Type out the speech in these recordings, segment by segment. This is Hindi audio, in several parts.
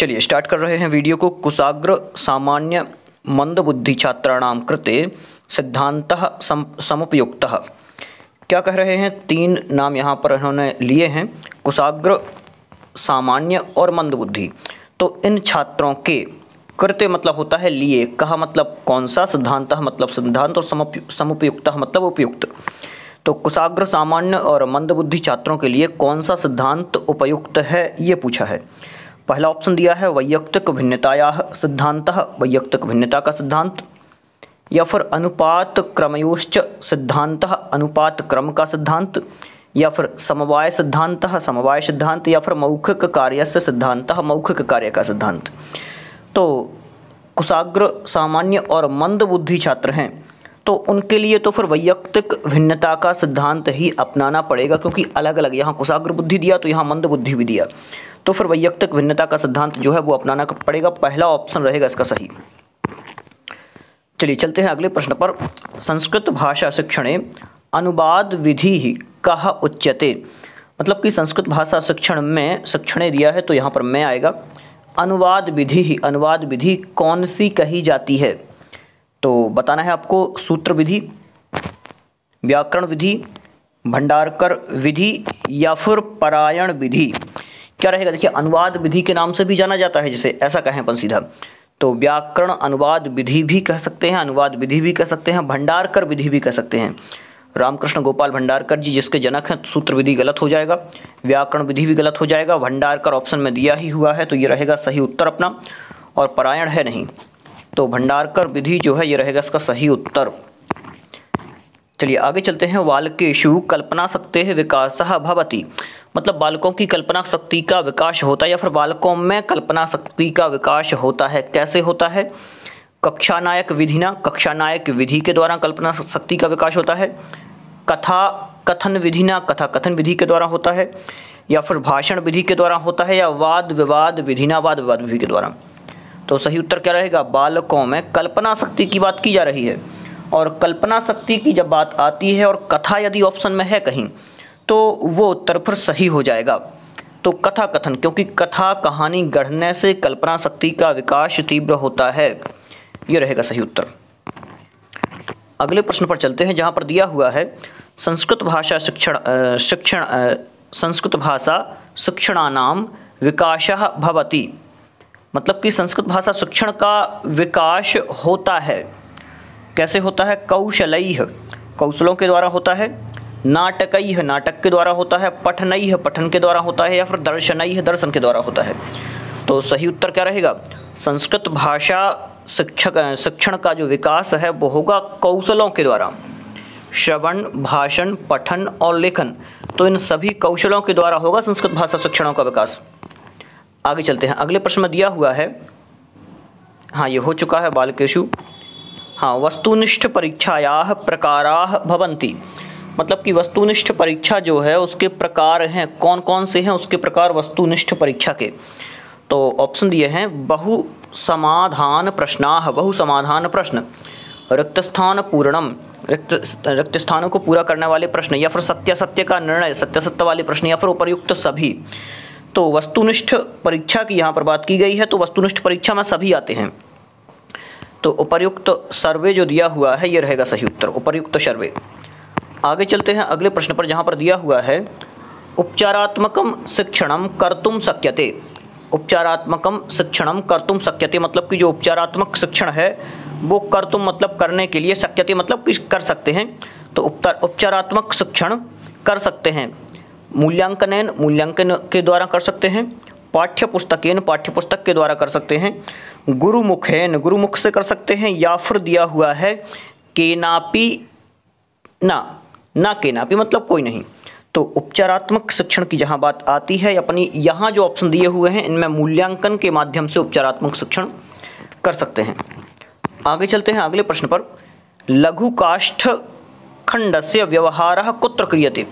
चलिए स्टार्ट कर रहे हैं वीडियो को कुशाग्र सामान्य मंदबुद्धि छात्राणाम कृते सिद्धांत समुपयुक्त क्या कह रहे हैं तीन नाम यहाँ पर इन्होंने लिए हैं कुशाग्र सामान्य और मंदबुद्धि तो इन छात्रों के कृत्य मतलब होता है लिए कहा मतलब कौन सा सिद्धांत मतलब सिद्धांत और समुपयुक्त मतलब उपयुक्त तो कुशाग्र सामान्य और मंदबुद्धि छात्रों के लिए कौन सा सिद्धांत उपयुक्त है ये पूछा है पहला ऑप्शन दिया है वैयक्तिक भिन्नताया सिद्धांत वैयक्तिक भिन्नता का सिद्धांत या फिर अनुपात क्रमयोश्च सिद्धांत अनुपात क्रम का सिद्धांत या फिर समवाय सिद्धांत समवाय सिद्धांत या फिर मौखिक कार्य से सिद्धांत मौखिक कार्य का सिद्धांत तो कुशाग्र सामान्य और मंद बुद्धि छात्र हैं तो उनके लिए तो फिर वैयक्तिक भिन्नता का सिद्धांत ही अपनाना पड़ेगा क्योंकि अलग अलग यहाँ कुशाग्र बुद्धि दिया तो यहाँ मंद बुद्धि भी दिया तो फिर वैयक्तिक भिन्नता का सिद्धांत जो है वो अपनाना पड़ेगा पहला ऑप्शन रहेगा इसका सही चलिए चलते हैं अगले प्रश्न पर संस्कृत भाषा शिक्षण अनुवाद विधि ही कहा उच्यते मतलब कि संस्कृत भाषा शिक्षण में शिक्षण दिया है तो यहाँ पर मैं आएगा अनुवाद विधि ही अनुवाद विधि कौन सी कही जाती है तो बताना है आपको सूत्र विधि व्याकरण विधि भंडारकर विधि या फिर परायण विधि क्या रहेगा देखिए अनुवाद विधि के नाम से भी जाना जाता है जिसे ऐसा कहें अपन सीधा तो व्याकरण अनुवाद विधि भी कह सकते हैं अनुवाद विधि भी कह सकते हैं भंडारकर विधि भी कह सकते हैं रामकृष्ण गोपाल भंडारकर जी जिसके जनक हैं सूत्र विधि गलत हो जाएगा व्याकरण विधि भी गलत हो जाएगा भंडारकर ऑप्शन में दिया ही हुआ है तो ये रहेगा सही उत्तर अपना और परायण है नहीं तो भंडारकर विधि जो है ये रहेगा इसका सही उत्तर चलिए आगे चलते हैं बालकेशु कल्पना सकते हैं विकास भवती मतलब बालकों की कल्पना शक्ति का विकास होता है या फिर बालकों में कल्पना शक्ति का विकास होता है कैसे होता है कक्षा नायक विधि ना कक्षा नायक विधि के द्वारा कल्पना शक्ति का विकास होता है कथा कथन विधि ना कथा कथन विधि के द्वारा होता है या फिर भाषण विधि के द्वारा होता है या वाद विवाद विधि ना वाद विवाद विधि के द्वारा तो सही उत्तर क्या रहेगा बालकों में कल्पना शक्ति की बात की जा रही है और कल्पना शक्ति की जब बात आती है और कथा यदि ऑप्शन में है कहीं तो वो उत्तर फिर सही हो जाएगा तो कथा कथन क्योंकि कथा कहानी गढ़ने से कल्पना शक्ति का विकास तीव्र होता है ये रहेगा सही उत्तर अगले प्रश्न पर चलते हैं जहाँ पर दिया हुआ है संस्कृत भाषा शिक्षण शिक्षण संस्कृत भाषा शिक्षणानाम विकास भवती मतलब कि संस्कृत भाषा शिक्षण का विकास होता है कैसे होता है कौशलई कौशलों के द्वारा होता है नाटकई नाटक के द्वारा होता है पठनई पठन के द्वारा होता है या फिर दर्शनई दर्शन के द्वारा होता है तो सही उत्तर क्या रहेगा संस्कृत भाषा शिक्षक शिक्षण का जो विकास है वो होगा कौशलों के द्वारा श्रवण भाषण पठन और लेखन तो इन सभी कौशलों के द्वारा होगा संस्कृत भाषा शिक्षणों का विकास आगे चलते हैं अगले प्रश्न में दिया हुआ है हाँ ये हो चुका है बाल केशु हाँ वस्तुनिष्ठ परीक्षाया प्रकारा भवन्ति मतलब कि वस्तुनिष्ठ परीक्षा जो है उसके प्रकार हैं कौन कौन से हैं उसके प्रकार वस्तुनिष्ठ परीक्षा के तो ऑप्शन दिए हैं बहु समाधान प्रश्ना बहु समाधान प्रश्न रक्तस्थान पूर्णम रक्त रक्तस्थानों को पूरा करने वाले प्रश्न या फिर सत्य सत्य का निर्णय सत्य सत्य वाले प्रश्न या फिर उपरयुक्त सभी तो वस्तुनिष्ठ परीक्षा की यहाँ पर बात की गई है तो वस्तुनिष्ठ परीक्षा में सभी आते हैं तो उपर्युक्त सर्वे जो दिया हुआ है ये रहेगा सही उत्तर उपर्युक्त सर्वे आगे चलते हैं अगले प्रश्न पर जहाँ पर दिया हुआ है उपचारात्मकम शिक्षणम कर्तुम शक्यते उपचारात्मकम शिक्षणम कर्तुम शक्यते मतलब कि जो उपचारात्मक शिक्षण है वो कर्तुम मतलब करने के लिए शक्यते मतलब कि कर सकते हैं तो उपचार उपचारात्मक शिक्षण कर सकते हैं मूल्यांकन मूल्यांकन के द्वारा कर सकते हैं पाठ्य पुस्तकेन पाठ्य पुस्तक के द्वारा कर सकते हैं गुरुमुख है गुरुमुख से कर सकते हैं या फिर दिया हुआ है केनापी ना ना केनापी मतलब कोई नहीं तो उपचारात्मक शिक्षण की जहाँ बात आती है अपनी यहाँ जो ऑप्शन दिए हुए हैं इनमें मूल्यांकन के माध्यम से उपचारात्मक शिक्षण कर सकते हैं आगे चलते हैं अगले प्रश्न पर लघु काष्ठ खंड से व्यवहार कुत्र क्रियते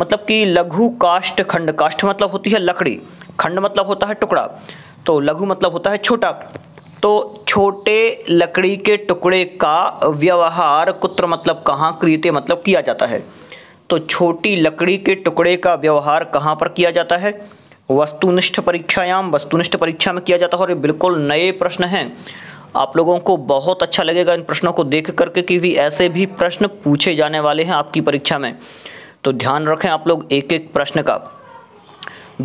मतलब कि लघु काष्ठ खंड काष्ठ मतलब होती है लकड़ी खंड मतलब होता है टुकड़ा तो लघु मतलब होता है छोटा तो छोटे लकड़ी के टुकड़े का व्यवहार कुत्र मतलब कहाँ क्रियते मतलब किया जाता है तो छोटी लकड़ी के टुकड़े का व्यवहार कहाँ पर किया जाता है वस्तुनिष्ठ परीक्षायाम वस्तुनिष्ठ परीक्षा में किया जाता है और ये बिल्कुल नए प्रश्न हैं आप लोगों को बहुत अच्छा लगेगा इन प्रश्नों को देख करके कि भी ऐसे भी प्रश्न पूछे जाने वाले हैं आपकी परीक्षा में तो ध्यान रखें आप लोग एक एक प्रश्न का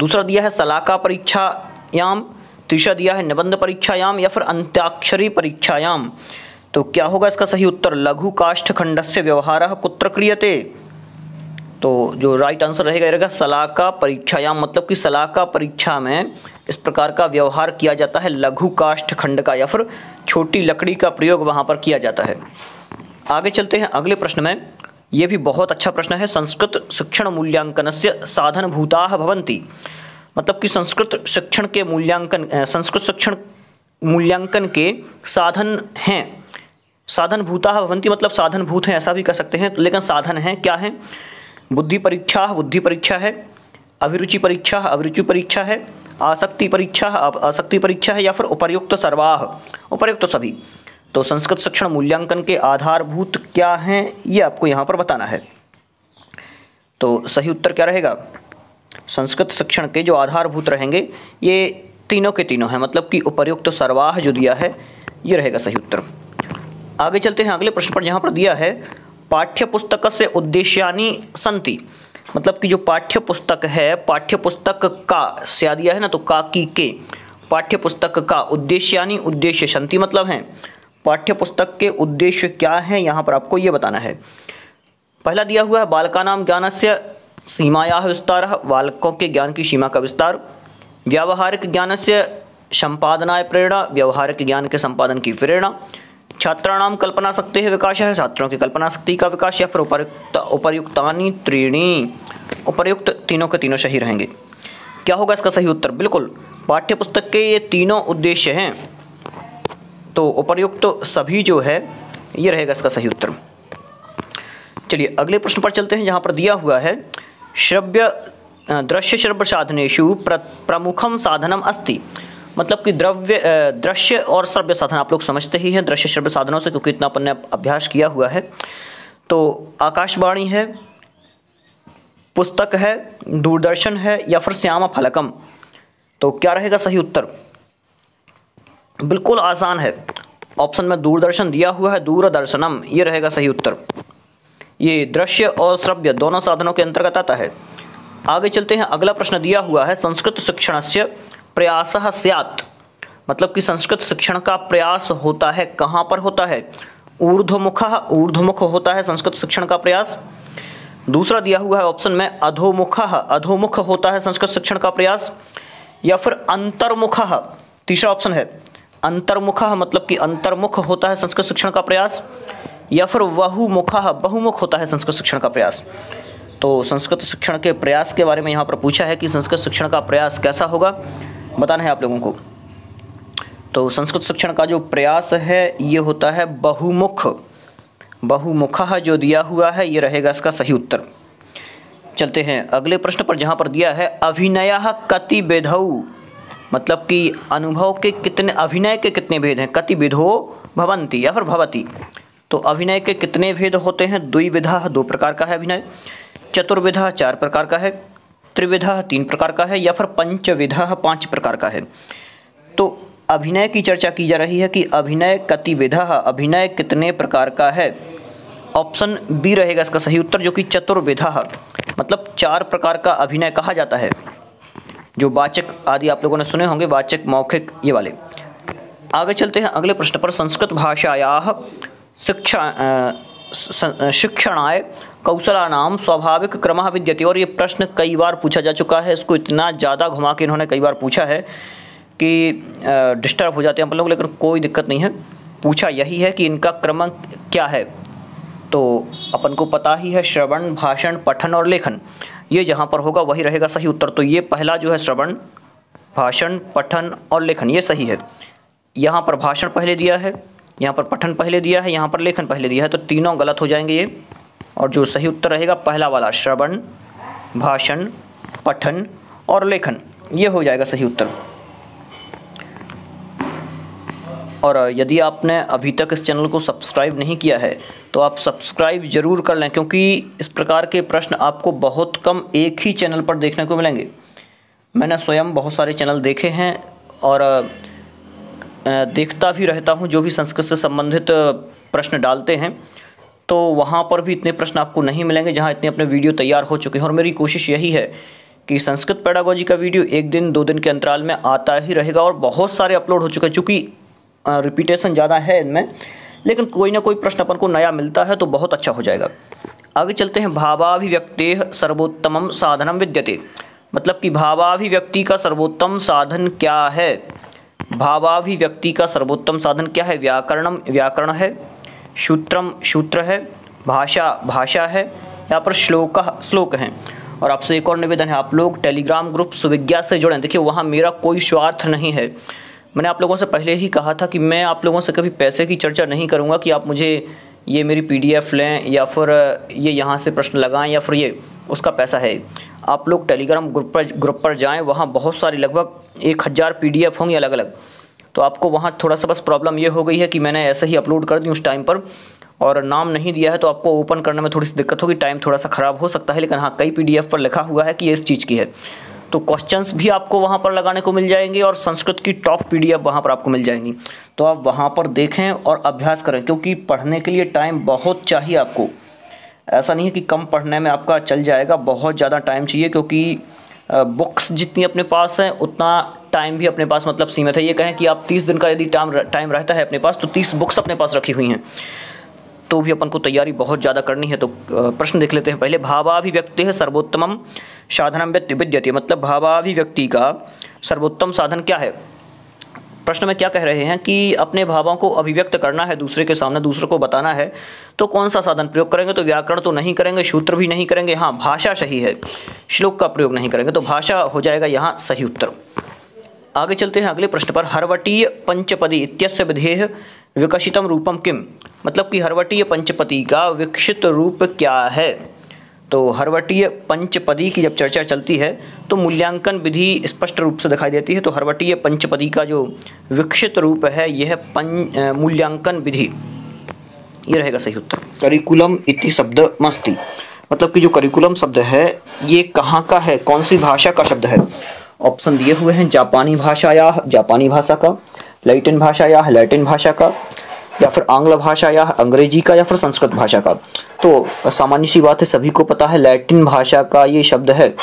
दूसरा दिया है सलाका परीक्षायाम तीसरा दिया है निबंध परीक्षायाम या फिर अंत्याक्षरी परीक्षायाम तो क्या होगा इसका सही उत्तर लघु काष्ठ खंड से व्यवहार कुत्र क्रियते तो जो राइट आंसर रहेगा रहेगा सलाका परीक्षायाम मतलब कि सलाका परीक्षा में इस प्रकार का व्यवहार किया जाता है लघु काष्ठ खंड का या फिर छोटी लकड़ी का प्रयोग वहाँ पर किया जाता है आगे चलते हैं अगले प्रश्न में ये भी बहुत अच्छा प्रश्न है संस्कृत शिक्षण मूल्यांकन से साधन भूता भवंती मतलब कि संस्कृत शिक्षण के मूल्यांकन संस्कृत शिक्षण मूल्यांकन के साधन हैं साधन भूता भवंती मतलब साधन भूत हैं ऐसा भी कह सकते हैं तो लेकिन साधन हैं क्या है बुद्धि परीक्षा बुद्धि परीक्षा है अभिरुचि परीक्षा अभिरुचि परीक्षा है आसक्ति परीक्षा आसक्ति परीक्षा है या फिर उपर्युक्त सर्वाह उपर्युक्त सभी तो संस्कृत शिक्षण मूल्यांकन के आधारभूत क्या हैं ये आपको यहाँ पर बताना है तो सही उत्तर क्या रहेगा संस्कृत शिक्षण के जो आधारभूत रहेंगे ये तीनों के तीनों हैं मतलब कि उपर्युक्त तो सर्वाह जो दिया है ये रहेगा सही उत्तर आगे चलते हैं अगले प्रश्न पर जहाँ पर दिया है पाठ्य पुस्तक से उद्देश्यानी संति मतलब कि जो पाठ्य पुस्तक है पाठ्य पुस्तक का से दिया है ना तो का की के पाठ्य पुस्तक का उद्देश्य उद्देश्य संति मतलब है पाठ्य पुस्तक के उद्देश्य क्या हैं यहाँ पर आपको ये बताना है पहला दिया हुआ है बालका नाम ज्ञान से सीमाया विस्तार बालकों के ज्ञान की सीमा का विस्तार व्यावहारिक ज्ञान से संपादनाय प्रेरणा व्यवहारिक ज्ञान के संपादन की प्रेरणा छात्राणाम कल्पना शक्ति है विकास है छात्रों की कल्पना शक्ति का विकास या फिर उपरुक्त उपरयुक्तानी त्रीणी उपरयुक्त तीनों के तीनों सही रहेंगे क्या होगा इसका सही उत्तर बिल्कुल पाठ्य पुस्तक के ये तीनों उद्देश्य हैं तो उपरयुक्त तो सभी जो है ये रहेगा इसका सही उत्तर चलिए अगले प्रश्न पर चलते हैं जहाँ पर दिया हुआ है श्रव्य दृश्य श्रव्य साधनेशु प्र प्रमुखम साधनम अस्ति मतलब कि द्रव्य दृश्य और श्रव्य साधन आप लोग समझते ही हैं दृश्य श्रव्य साधनों से क्योंकि इतना अपन ने अभ्यास किया हुआ है तो आकाशवाणी है पुस्तक है दूरदर्शन है या फिर श्यामा फलकम तो क्या रहेगा सही उत्तर बिल्कुल आसान है ऑप्शन में दूरदर्शन दिया हुआ है दूरदर्शनम ये रहेगा सही उत्तर ये दृश्य और श्रव्य दोनों साधनों के अंतर्गत आता है आगे चलते हैं अगला प्रश्न दिया हुआ है संस्कृत शिक्षण से प्रयास सियात मतलब कि संस्कृत शिक्षण का प्रयास होता है कहाँ पर होता है ऊर्ध्वमुख ऊर्ध्वमुख होता है संस्कृत शिक्षण का प्रयास दूसरा दिया हुआ है ऑप्शन में अधोमुख अधोमुख होता है संस्कृत शिक्षण का प्रयास या फिर अंतर्मुख तीसरा ऑप्शन है अंतर्मुख मतलब कि अंतर्मुख होता है संस्कृत शिक्षण का प्रयास या फिर बहुमुखा बहुमुख होता है संस्कृत शिक्षण का प्रयास तो संस्कृत शिक्षण के प्रयास के बारे में यहाँ पर पूछा है कि संस्कृत शिक्षण का प्रयास कैसा होगा बताना है आप लोगों को तो संस्कृत शिक्षण का जो प्रयास है ये होता है बहुमुख बहुमुखा जो दिया हुआ है ये रहेगा इसका सही उत्तर चलते हैं अगले प्रश्न पर जहाँ पर दिया है अभिनय कति बेधऊ मतलब कि अनुभव के कितने अभिनय के कितने भेद हैं कति विधो भवंती या फिर भवती तो अभिनय के कितने भेद होते हैं द्विविधा दो प्रकार का है अभिनय चतुर्विधा चार प्रकार का है त्रिविधा तीन प्रकार का है या फिर पंचविधा पांच प्रकार का है तो अभिनय की चर्चा की जा रही है कि अभिनय कतिविधा अभिनय कितने प्रकार का है ऑप्शन बी रहेगा इसका सही उत्तर जो कि चतुर्विधा मतलब चार प्रकार का अभिनय कहा जाता है जो वाचक आदि आप लोगों ने सुने होंगे वाचक मौखिक ये वाले आगे चलते हैं अगले प्रश्न पर संस्कृत भाषाया शिक्षा शिक्षणाय कौशला नाम स्वाभाविक क्रम विद्यते और ये प्रश्न कई बार पूछा जा चुका है इसको इतना ज़्यादा घुमा के इन्होंने कई बार पूछा है कि डिस्टर्ब हो जाते हैं हम लोग लेकिन कोई दिक्कत नहीं है पूछा यही है कि इनका क्रम क्या है तो अपन को पता ही है श्रवण भाषण पठन और लेखन ये जहाँ पर होगा वही रहेगा सही उत्तर तो ये पहला जो है श्रवण भाषण पठन और लेखन ये सही है यहाँ पर भाषण पहले दिया है यहाँ पर पठन पहले दिया है यहाँ पर लेखन पहले दिया है तो तीनों गलत हो जाएंगे ये और जो सही उत्तर रहेगा पहला वाला श्रवण भाषण पठन और लेखन ये हो जाएगा सही उत्तर और यदि आपने अभी तक इस चैनल को सब्सक्राइब नहीं किया है तो आप सब्सक्राइब ज़रूर कर लें क्योंकि इस प्रकार के प्रश्न आपको बहुत कम एक ही चैनल पर देखने को मिलेंगे मैंने स्वयं बहुत सारे चैनल देखे हैं और देखता भी रहता हूँ जो भी संस्कृत से संबंधित प्रश्न डालते हैं तो वहाँ पर भी इतने प्रश्न आपको नहीं मिलेंगे जहाँ इतने अपने वीडियो तैयार हो चुके हैं और मेरी कोशिश यही है कि संस्कृत पैडागोजी का वीडियो एक दिन दो दिन के अंतराल में आता ही रहेगा और बहुत सारे अपलोड हो चुके हैं चूँकि रिपीटेशन ज़्यादा है इनमें लेकिन कोई ना कोई प्रश्न अपन को नया मिलता है तो बहुत अच्छा हो जाएगा आगे चलते हैं भावाभिव्यक्ति सर्वोत्तम साधनम विद्यते मतलब कि भावाभिव्यक्ति का सर्वोत्तम साधन क्या है भावाभिव्यक्ति का सर्वोत्तम साधन क्या है व्याकरणम व्याकरण है सूत्रम सूत्र है भाषा भाषा है यहाँ पर श्लोक श्लोक हैं और आपसे एक और निवेदन है आप लोग टेलीग्राम ग्रुप सुविज्ञा से जुड़ें देखिए वहाँ मेरा कोई स्वार्थ नहीं है मैंने आप लोगों से पहले ही कहा था कि मैं आप लोगों से कभी पैसे की चर्चा नहीं करूँगा कि आप मुझे ये मेरी पीडीएफ लें या फिर ये यहाँ से प्रश्न लगाएं या फिर ये उसका पैसा है आप लोग टेलीग्राम ग्रुप पर ग्रुप पर जाएँ वहाँ बहुत सारी लगभग एक हज़ार पी होंगी अलग अलग तो आपको वहाँ थोड़ा सा बस प्रॉब्लम ये हो गई है कि मैंने ऐसे ही अपलोड कर दी उस टाइम पर और नाम नहीं दिया है तो आपको ओपन करने में थोड़ी सी दिक्कत होगी टाइम थोड़ा सा ख़राब हो सकता है लेकिन हाँ कई पी पर लिखा हुआ है कि ये इस चीज़ की है तो क्वेश्चंस भी आपको वहाँ पर लगाने को मिल जाएंगे और संस्कृत की टॉप पीडीएफ वहाँ पर आपको मिल जाएंगी तो आप वहाँ पर देखें और अभ्यास करें क्योंकि पढ़ने के लिए टाइम बहुत चाहिए आपको ऐसा नहीं है कि कम पढ़ने में आपका चल जाएगा बहुत ज़्यादा टाइम चाहिए क्योंकि बुक्स जितनी अपने पास हैं उतना टाइम भी अपने पास मतलब सीमित है ये कहें कि आप तीस दिन का यदि टाइम टाइम रहता है अपने पास तो तीस बुक्स अपने पास रखी हुई हैं तो भी अपन को तैयारी बहुत ज़्यादा करनी है तो प्रश्न देख लेते हैं पहले भावाभिव्यक्ति है सर्वोत्तम साधन विद्यति मतलब भावाभिव्यक्ति का सर्वोत्तम साधन क्या है प्रश्न में क्या कह रहे हैं कि अपने भावों को अभिव्यक्त करना है दूसरे के सामने दूसरे को बताना है तो कौन सा साधन प्रयोग करेंगे तो व्याकरण तो नहीं करेंगे सूत्र भी नहीं करेंगे हाँ भाषा सही है श्लोक का प्रयोग नहीं करेंगे तो भाषा हो जाएगा यहाँ सही उत्तर आगे चलते हैं अगले प्रश्न पर हरवटीय पंचपदी इत्यस्य विधेय विकसितम रूपम किम मतलब कि हरवटीय पंचपदी का विकसित रूप क्या है तो हरवटीय पंचपदी की जब चर्चा चलती है तो मूल्यांकन विधि स्पष्ट रूप से दिखाई देती है तो हरवटीय पंचपदी का जो विकसित रूप है यह मूल्यांकन विधि ये रहेगा सही उत्तर करिकुलम इति शब्द मस्ती मतलब कि जो करिकुलम शब्द है ये कहाँ का है कौन सी भाषा का शब्द है ऑप्शन दिए हुए हैं जापानी भाषा या जापानी भाषा का लैटिन भाषा या लैटिन भाषा का या फिर आंग्ल भाषा या अंग्रेजी का या फिर संस्कृत भाषा का तो सामान्य सी बात है सभी को पता है लैटिन भाषा का ये शब्द है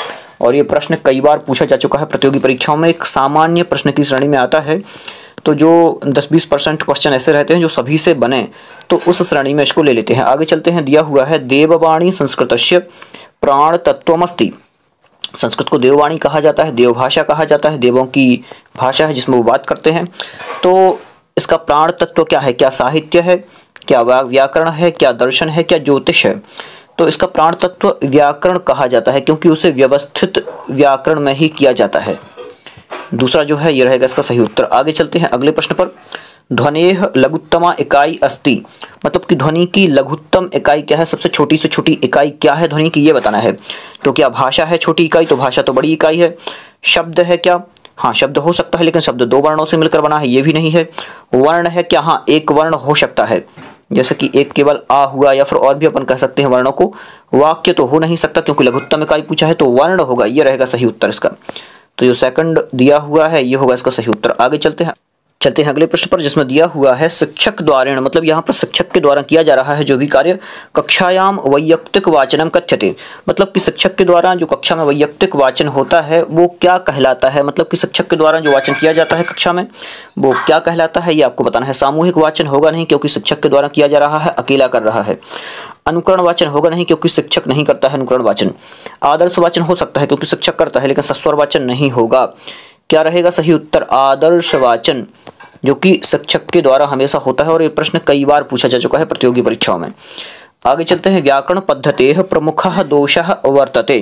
और ये प्रश्न कई बार पूछा जा चुका है प्रतियोगी परीक्षाओं में एक सामान्य प्रश्न की श्रेणी में आता है तो जो 10-20 परसेंट क्वेश्चन ऐसे रहते हैं जो सभी से बने तो उस श्रेणी में इसको ले लेते हैं आगे चलते हैं दिया हुआ है देववाणी संस्कृत प्राण तत्वमस्ति संस्कृत को देववाणी कहा जाता है देवभाषा कहा जाता है देवों की भाषा है जिसमें वो बात करते हैं तो इसका प्राण तत्व तो क्या है क्या साहित्य है क्या व्याकरण है क्या दर्शन है क्या ज्योतिष है तो इसका प्राण तत्व व्याकरण कहा जाता है क्योंकि उसे व्यवस्थित व्याकरण में ही किया जाता है दूसरा जो है ये रहेगा इसका सही उत्तर आगे चलते हैं अगले प्रश्न पर ध्वनि लघुत्तमा इकाई अस्ति मतलब कि ध्वनि की लघुत्तम इकाई क्या है सबसे छोटी से छोटी इकाई क्या है ध्वनि की ये बताना है तो क्या भाषा है छोटी इकाई तो भाषा तो बड़ी इकाई है शब्द है क्या हाँ शब्द हो सकता है लेकिन शब्द दो वर्णों से मिलकर बना है ये भी नहीं है वर्ण है क्या हाँ एक वर्ण हो सकता है जैसे कि एक केवल आ हुआ या फिर और भी अपन कह सकते हैं वर्णों को वाक्य तो हो नहीं सकता क्योंकि लघुत्तम इकाई पूछा है तो वर्ण होगा ये रहेगा सही उत्तर इसका तो जो सेकंड दिया हुआ है ये होगा इसका सही उत्तर आगे चलते हैं चलते हैं अगले प्रश्न पर जिसमें दिया हुआ है शिक्षक द्वारा मतलब यहाँ पर शिक्षक के द्वारा किया जा रहा है जो भी कार्य कक्षायाम वैयक्तिक वाचनम कथ्यते मतलब कि शिक्षक के द्वारा जो कक्षा में वैयक्तिक वाचन होता है वो क्या कहलाता है मतलब कि शिक्षक के द्वारा जो वाचन किया जाता है कक्षा में वो क्या कहलाता है ये आपको बताना है सामूहिक वाचन होगा नहीं क्योंकि शिक्षक के द्वारा किया जा रहा है अकेला कर रहा है अनुकरण वाचन होगा नहीं क्योंकि शिक्षक नहीं करता है अनुकरण वाचन आदर्श वाचन हो सकता है क्योंकि शिक्षक करता है लेकिन सस्वर वाचन नहीं होगा क्या रहेगा सही उत्तर आदर्श वाचन जो कि शिक्षक के द्वारा हमेशा होता है और ये प्रश्न कई बार पूछा जा चुका है प्रतियोगी परीक्षाओं में आगे चलते हैं व्याकरण पद्धते प्रमुख दोष वर्तते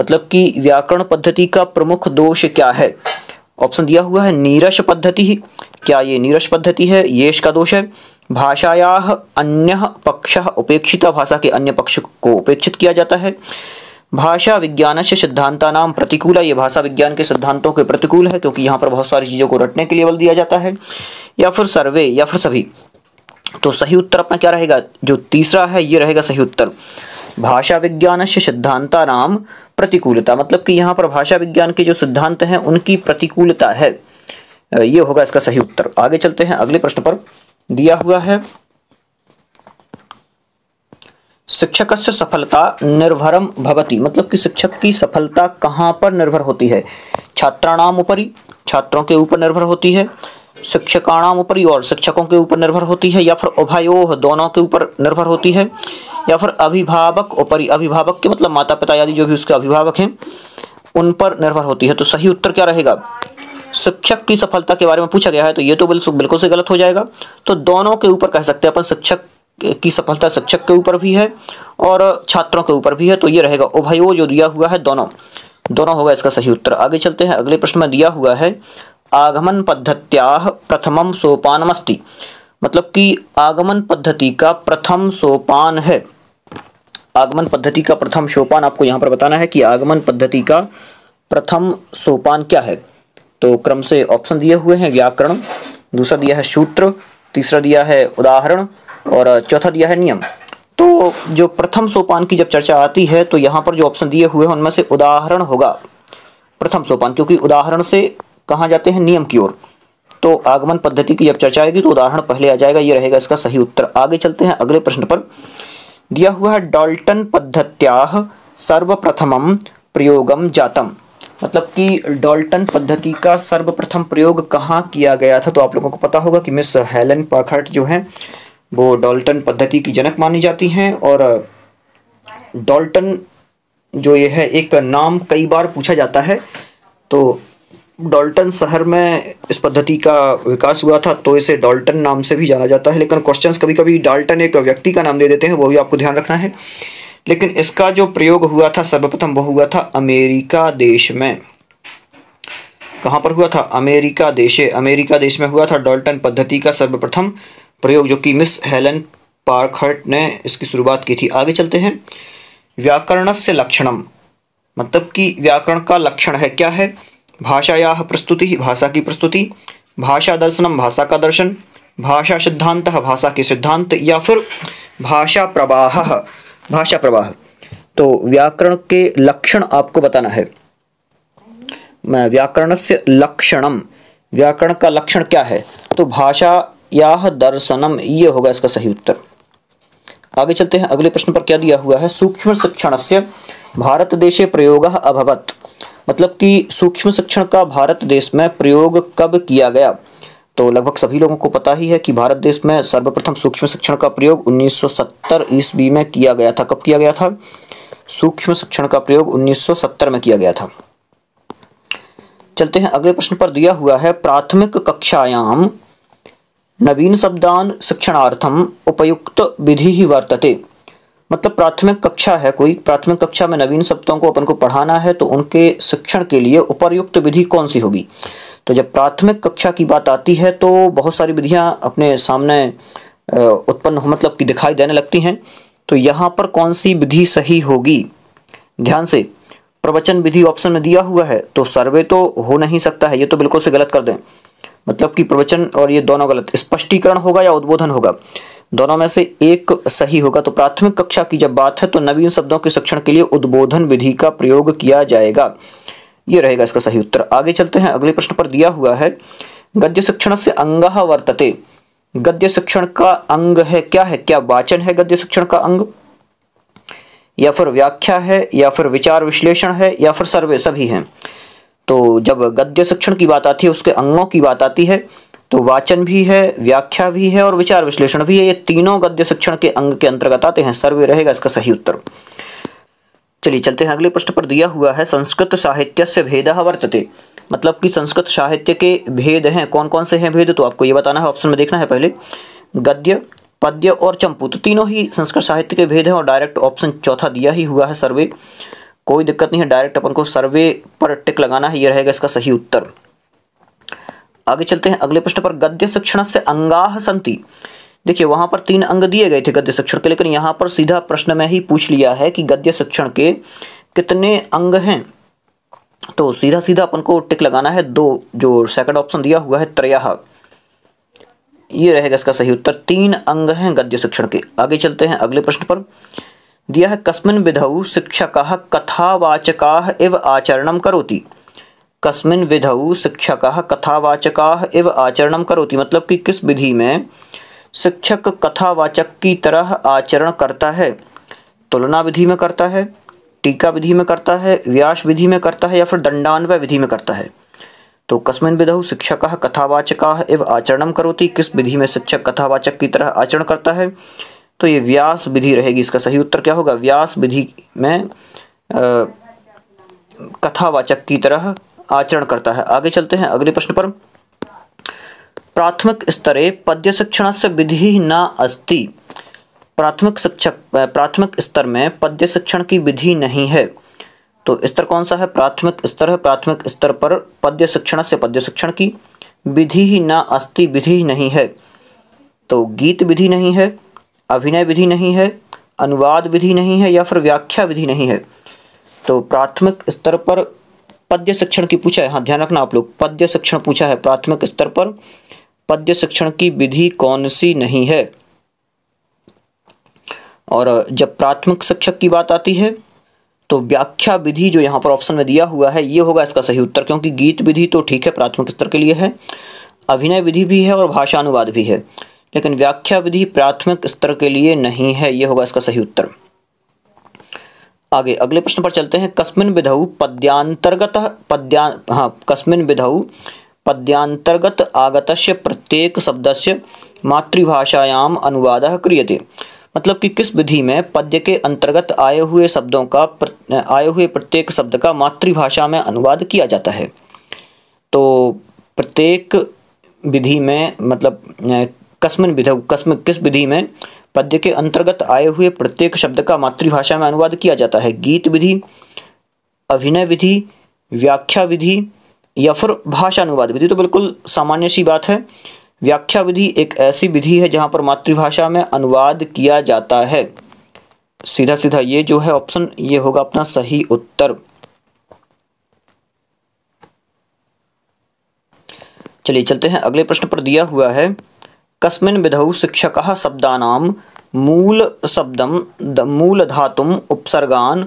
मतलब कि व्याकरण पद्धति का प्रमुख दोष क्या है ऑप्शन दिया हुआ है नीरस पद्धति क्या ये नीरस पद्धति है ये का दोष है भाषाया अन्य पक्ष उपेक्षिता भाषा के अन्य पक्ष को उपेक्षित किया जाता है भाषा विज्ञान से नाम प्रतिकूल ये भाषा विज्ञान के सिद्धांतों के प्रतिकूल है क्योंकि यहाँ पर बहुत सारी चीज़ों को रटने के लिए बल दिया जाता है या फिर सर्वे या फिर सभी तो सही उत्तर अपना क्या रहेगा जो तीसरा है ये रहेगा सही उत्तर भाषा विज्ञान से सिद्धांता नाम प्रतिकूलता मतलब कि यहाँ पर भाषा विज्ञान के जो सिद्धांत हैं उनकी प्रतिकूलता है ये होगा इसका सही उत्तर आगे चलते हैं अगले प्रश्न पर दिया हुआ है शिक्षक से सफलता निर्भरम भवती मतलब कि शिक्षक की सफलता कहाँ पर निर्भर होती है छात्राणाम ऊपरी छात्रों के ऊपर निर्भर होती है शिक्षकाणाम ऊपरी और शिक्षकों के ऊपर निर्भर होती है या फिर उभयोह दोनों के ऊपर निर्भर होती है या फिर अभिभावक ऊपरी अभिभावक के मतलब माता पिता आदि जो भी उसके अभिभावक हैं उन पर निर्भर होती है तो सही उत्तर क्या रहेगा शिक्षक की सफलता के बारे में पूछा गया है तो ये तो बिल्कुल बिल्कुल से गलत हो जाएगा तो दोनों के ऊपर कह सकते हैं अपन शिक्षक की सफलता शिक्षक के ऊपर भी है और छात्रों के ऊपर भी है तो ये रहेगा उभयो जो दिया हुआ है दोनों दोनों होगा इसका सही उत्तर आगे चलते हैं अगले प्रश्न में दिया हुआ है आगमन पद्धत्या प्रथमम सोपान मतलब कि आगमन पद्धति का प्रथम सोपान है आगमन पद्धति का प्रथम सोपान आपको यहाँ पर बताना है कि आगमन पद्धति का प्रथम सोपान क्या है तो क्रम से ऑप्शन दिए हुए हैं व्याकरण दूसरा दिया है सूत्र तीसरा दिया है उदाहरण और चौथा दिया है नियम तो जो प्रथम सोपान की जब चर्चा आती है तो यहाँ पर जो ऑप्शन दिए हुए हैं उनमें से उदाहरण होगा प्रथम सोपान क्योंकि उदाहरण से कहाँ जाते हैं नियम की ओर तो आगमन पद्धति की जब चर्चा आएगी तो उदाहरण पहले आ जाएगा ये रहेगा इसका सही उत्तर आगे चलते हैं अगले प्रश्न पर दिया हुआ है डॉल्टन पद्धत्या सर्वप्रथम प्रयोगम जातम मतलब कि डॉल्टन पद्धति का सर्वप्रथम प्रयोग कहाँ किया गया था तो आप लोगों को पता होगा कि मिस हेलन पाखर्ट जो है वो डॉल्टन पद्धति की जनक मानी जाती हैं और डॉल्टन जो ये है एक नाम कई बार पूछा जाता है तो डॉल्टन शहर में इस पद्धति का विकास हुआ था तो इसे डॉल्टन नाम से भी जाना जाता है लेकिन क्वेश्चंस कभी कभी डॉल्टन एक व्यक्ति का नाम दे देते हैं वो भी आपको ध्यान रखना है लेकिन इसका जो प्रयोग हुआ था सर्वप्रथम वो हुआ था अमेरिका देश में कहाँ पर हुआ था अमेरिका देशे अमेरिका देश में हुआ था डॉल्टन पद्धति का सर्वप्रथम प्रयोग जो कि मिस हेलन पार्कहर्ट ने इसकी शुरुआत की थी आगे चलते हैं व्याकरण से लक्षणम मतलब कि व्याकरण का लक्षण है क्या है भाषाया प्रस्तुति भाषा की प्रस्तुति भाषा दर्शनम भाषा का दर्शन भाषा सिद्धांत भाषा के सिद्धांत या फिर भाषा प्रवाह भाषा प्रवाह तो व्याकरण के लक्षण आपको बताना है व्याकरण से लक्षणम व्याकरण का लक्षण क्या है तो भाषा या दर्शनम ये होगा इसका सही उत्तर आगे चलते हैं अगले प्रश्न पर क्या दिया हुआ है सूक्ष्म शिक्षण से भारत देशे प्रयोग अभवत मतलब कि सूक्ष्म शिक्षण का भारत देश में प्रयोग कब किया गया तो लगभग सभी लोगों को पता ही है कि भारत देश में सर्वप्रथम सूक्ष्म शिक्षण का प्रयोग 1970 ईस्वी में किया गया था कब किया गया था सूक्ष्म शिक्षण का प्रयोग 1970 में किया गया था चलते हैं अगले प्रश्न पर दिया हुआ है प्राथमिक कक्षायाम नवीन शब्दान शिक्षणार्थम उपयुक्त विधि ही वर्तते मतलब प्राथमिक कक्षा है कोई प्राथमिक कक्षा में नवीन शब्दों को अपन को पढ़ाना है तो उनके शिक्षण के लिए उपयुक्त विधि कौन सी होगी तो जब प्राथमिक कक्षा की बात आती है तो बहुत सारी विधियां अपने सामने उत्पन्न मतलब की दिखाई देने लगती हैं तो यहाँ पर कौन सी विधि सही होगी ध्यान से प्रवचन विधि ऑप्शन में दिया हुआ है तो सर्वे तो हो नहीं सकता है ये तो बिल्कुल से गलत कर दें मतलब कि प्रवचन और ये दोनों गलत स्पष्टीकरण होगा या उद्बोधन होगा दोनों में से एक सही होगा तो प्राथमिक कक्षा की जब बात है तो नवीन शब्दों के शिक्षण के लिए उद्बोधन विधि का प्रयोग किया जाएगा ये रहेगा इसका सही उत्तर आगे चलते हैं अगले प्रश्न पर दिया हुआ है गद्य शिक्षण से अंग वर्तते गद्य शिक्षण का अंग है क्या है क्या वाचन है गद्य शिक्षण का अंग या फिर व्याख्या है या फिर विचार विश्लेषण है या फिर सर्वे सभी हैं तो जब गद्य शिक्षण की बात आती है उसके अंगों की बात आती है तो वाचन भी है व्याख्या भी है और विचार विश्लेषण भी है ये तीनों गद्य शिक्षण के अंग के अंतर्गत आते हैं सर्वे रहेगा इसका सही उत्तर चलिए चलते हैं अगले प्रश्न पर दिया हुआ है संस्कृत साहित्य से भेद वर्तते मतलब कि संस्कृत साहित्य के भेद हैं कौन कौन से हैं भेद तो आपको ये बताना है ऑप्शन में देखना है पहले गद्य पद्य और चंपू तो तीनों ही संस्कृत साहित्य के भेद हैं और डायरेक्ट ऑप्शन चौथा दिया ही हुआ है सर्वे कोई दिक्कत नहीं है डायरेक्ट अपन को सर्वे पर टिक लगाना है ये रहेगा इसका सही उत्तर आगे चलते हैं अगले प्रश्न पर गद्य शिक्षण से अंगाह संति देखिए वहां पर तीन अंग दिए गए थे गद्य शिक्षण के लेकिन यहाँ पर सीधा प्रश्न में ही पूछ लिया है कि गद्य शिक्षण के कितने अंग हैं तो सीधा सीधा अपन को टिक लगाना है दो जो सेकंड ऑप्शन दिया हुआ है त्रया ये रहेगा इसका सही उत्तर तीन अंग हैं गद्य शिक्षण के आगे चलते हैं अगले प्रश्न पर यह कस्मिन् विधौ शिक्षक कथावाचका इव आचरण करोति कस्मिन विधौ शिक्षक कथावाचका इव आचरण करोती मतलब कि किस विधि में शिक्षक कथावाचक की तरह आचरण करता है तुलना विधि में करता है टीका विधि में करता है व्यास विधि में करता है या फिर दंडान्वय विधि में करता है तो कस्मिन विधौ शिक्षक कथावाचका इव आचरण करोति किस विधि में शिक्षक कथावाचक की तरह आचरण करता है तो ये व्यास विधि रहेगी इसका सही उत्तर क्या होगा व्यास विधि में कथावाचक की तरह आचरण करता है आगे चलते हैं अगले प्रश्न पर प्राथमिक स्तरे पद्य शिक्षण से विधि न अस्ति प्राथमिक शिक्षक प्राथमिक स्तर में पद्य शिक्षण की विधि नहीं है तो स्तर कौन सा है प्राथमिक स्तर है प्राथमिक स्तर पर पद्य शिक्षण से पद्य शिक्षण की विधि ही न अस्ति विधि नहीं है तो गीत विधि नहीं है अभिनय विधि नहीं है अनुवाद विधि नहीं है या फिर व्याख्या विधि नहीं है तो प्राथमिक स्तर पर पद्य शिक्षण की पूछा है हाँ ध्यान रखना आप लोग पद्य शिक्षण पूछा है प्राथमिक स्तर पर पद्य शिक्षण की विधि कौन सी नहीं है और जब प्राथमिक शिक्षक की बात आती है तो व्याख्या विधि जो यहाँ पर ऑप्शन में दिया हुआ है ये होगा इसका सही उत्तर क्योंकि गीत विधि तो ठीक है प्राथमिक स्तर के लिए है अभिनय विधि भी है और भाषानुवाद भी है लेकिन व्याख्या विधि प्राथमिक स्तर के लिए नहीं है ये होगा इसका सही उत्तर आगे अगले प्रश्न पर चलते हैं कस्मिन विधौ पद्यांतर्गत पद्या हाँ कस्मिन विधौ पद्यांतर्गत आगत प्रत्येक शब्द से मातृभाषायाम अनुवाद क्रियते मतलब कि किस विधि में पद्य के अंतर्गत आए हुए शब्दों का आए हुए प्रत्येक शब्द का मातृभाषा में अनुवाद किया जाता है तो प्रत्येक विधि में मतलब कस्मन विधव कस्म किस विधि में पद्य के अंतर्गत आए हुए प्रत्येक शब्द का मातृभाषा में अनुवाद किया जाता है गीत विधि अभिनय विधि व्याख्या विधि या फिर भाषा अनुवाद विधि तो बिल्कुल सामान्य सी बात है व्याख्या विधि एक ऐसी विधि है जहां पर मातृभाषा में अनुवाद किया जाता है सीधा सीधा ये जो है ऑप्शन ये होगा अपना सही उत्तर चलिए चलते हैं अगले प्रश्न पर दिया हुआ है कस्मिन् विधौ शिक्षकः शब्दानां मूलशब्दं मूलधातुम् उपसर्गान्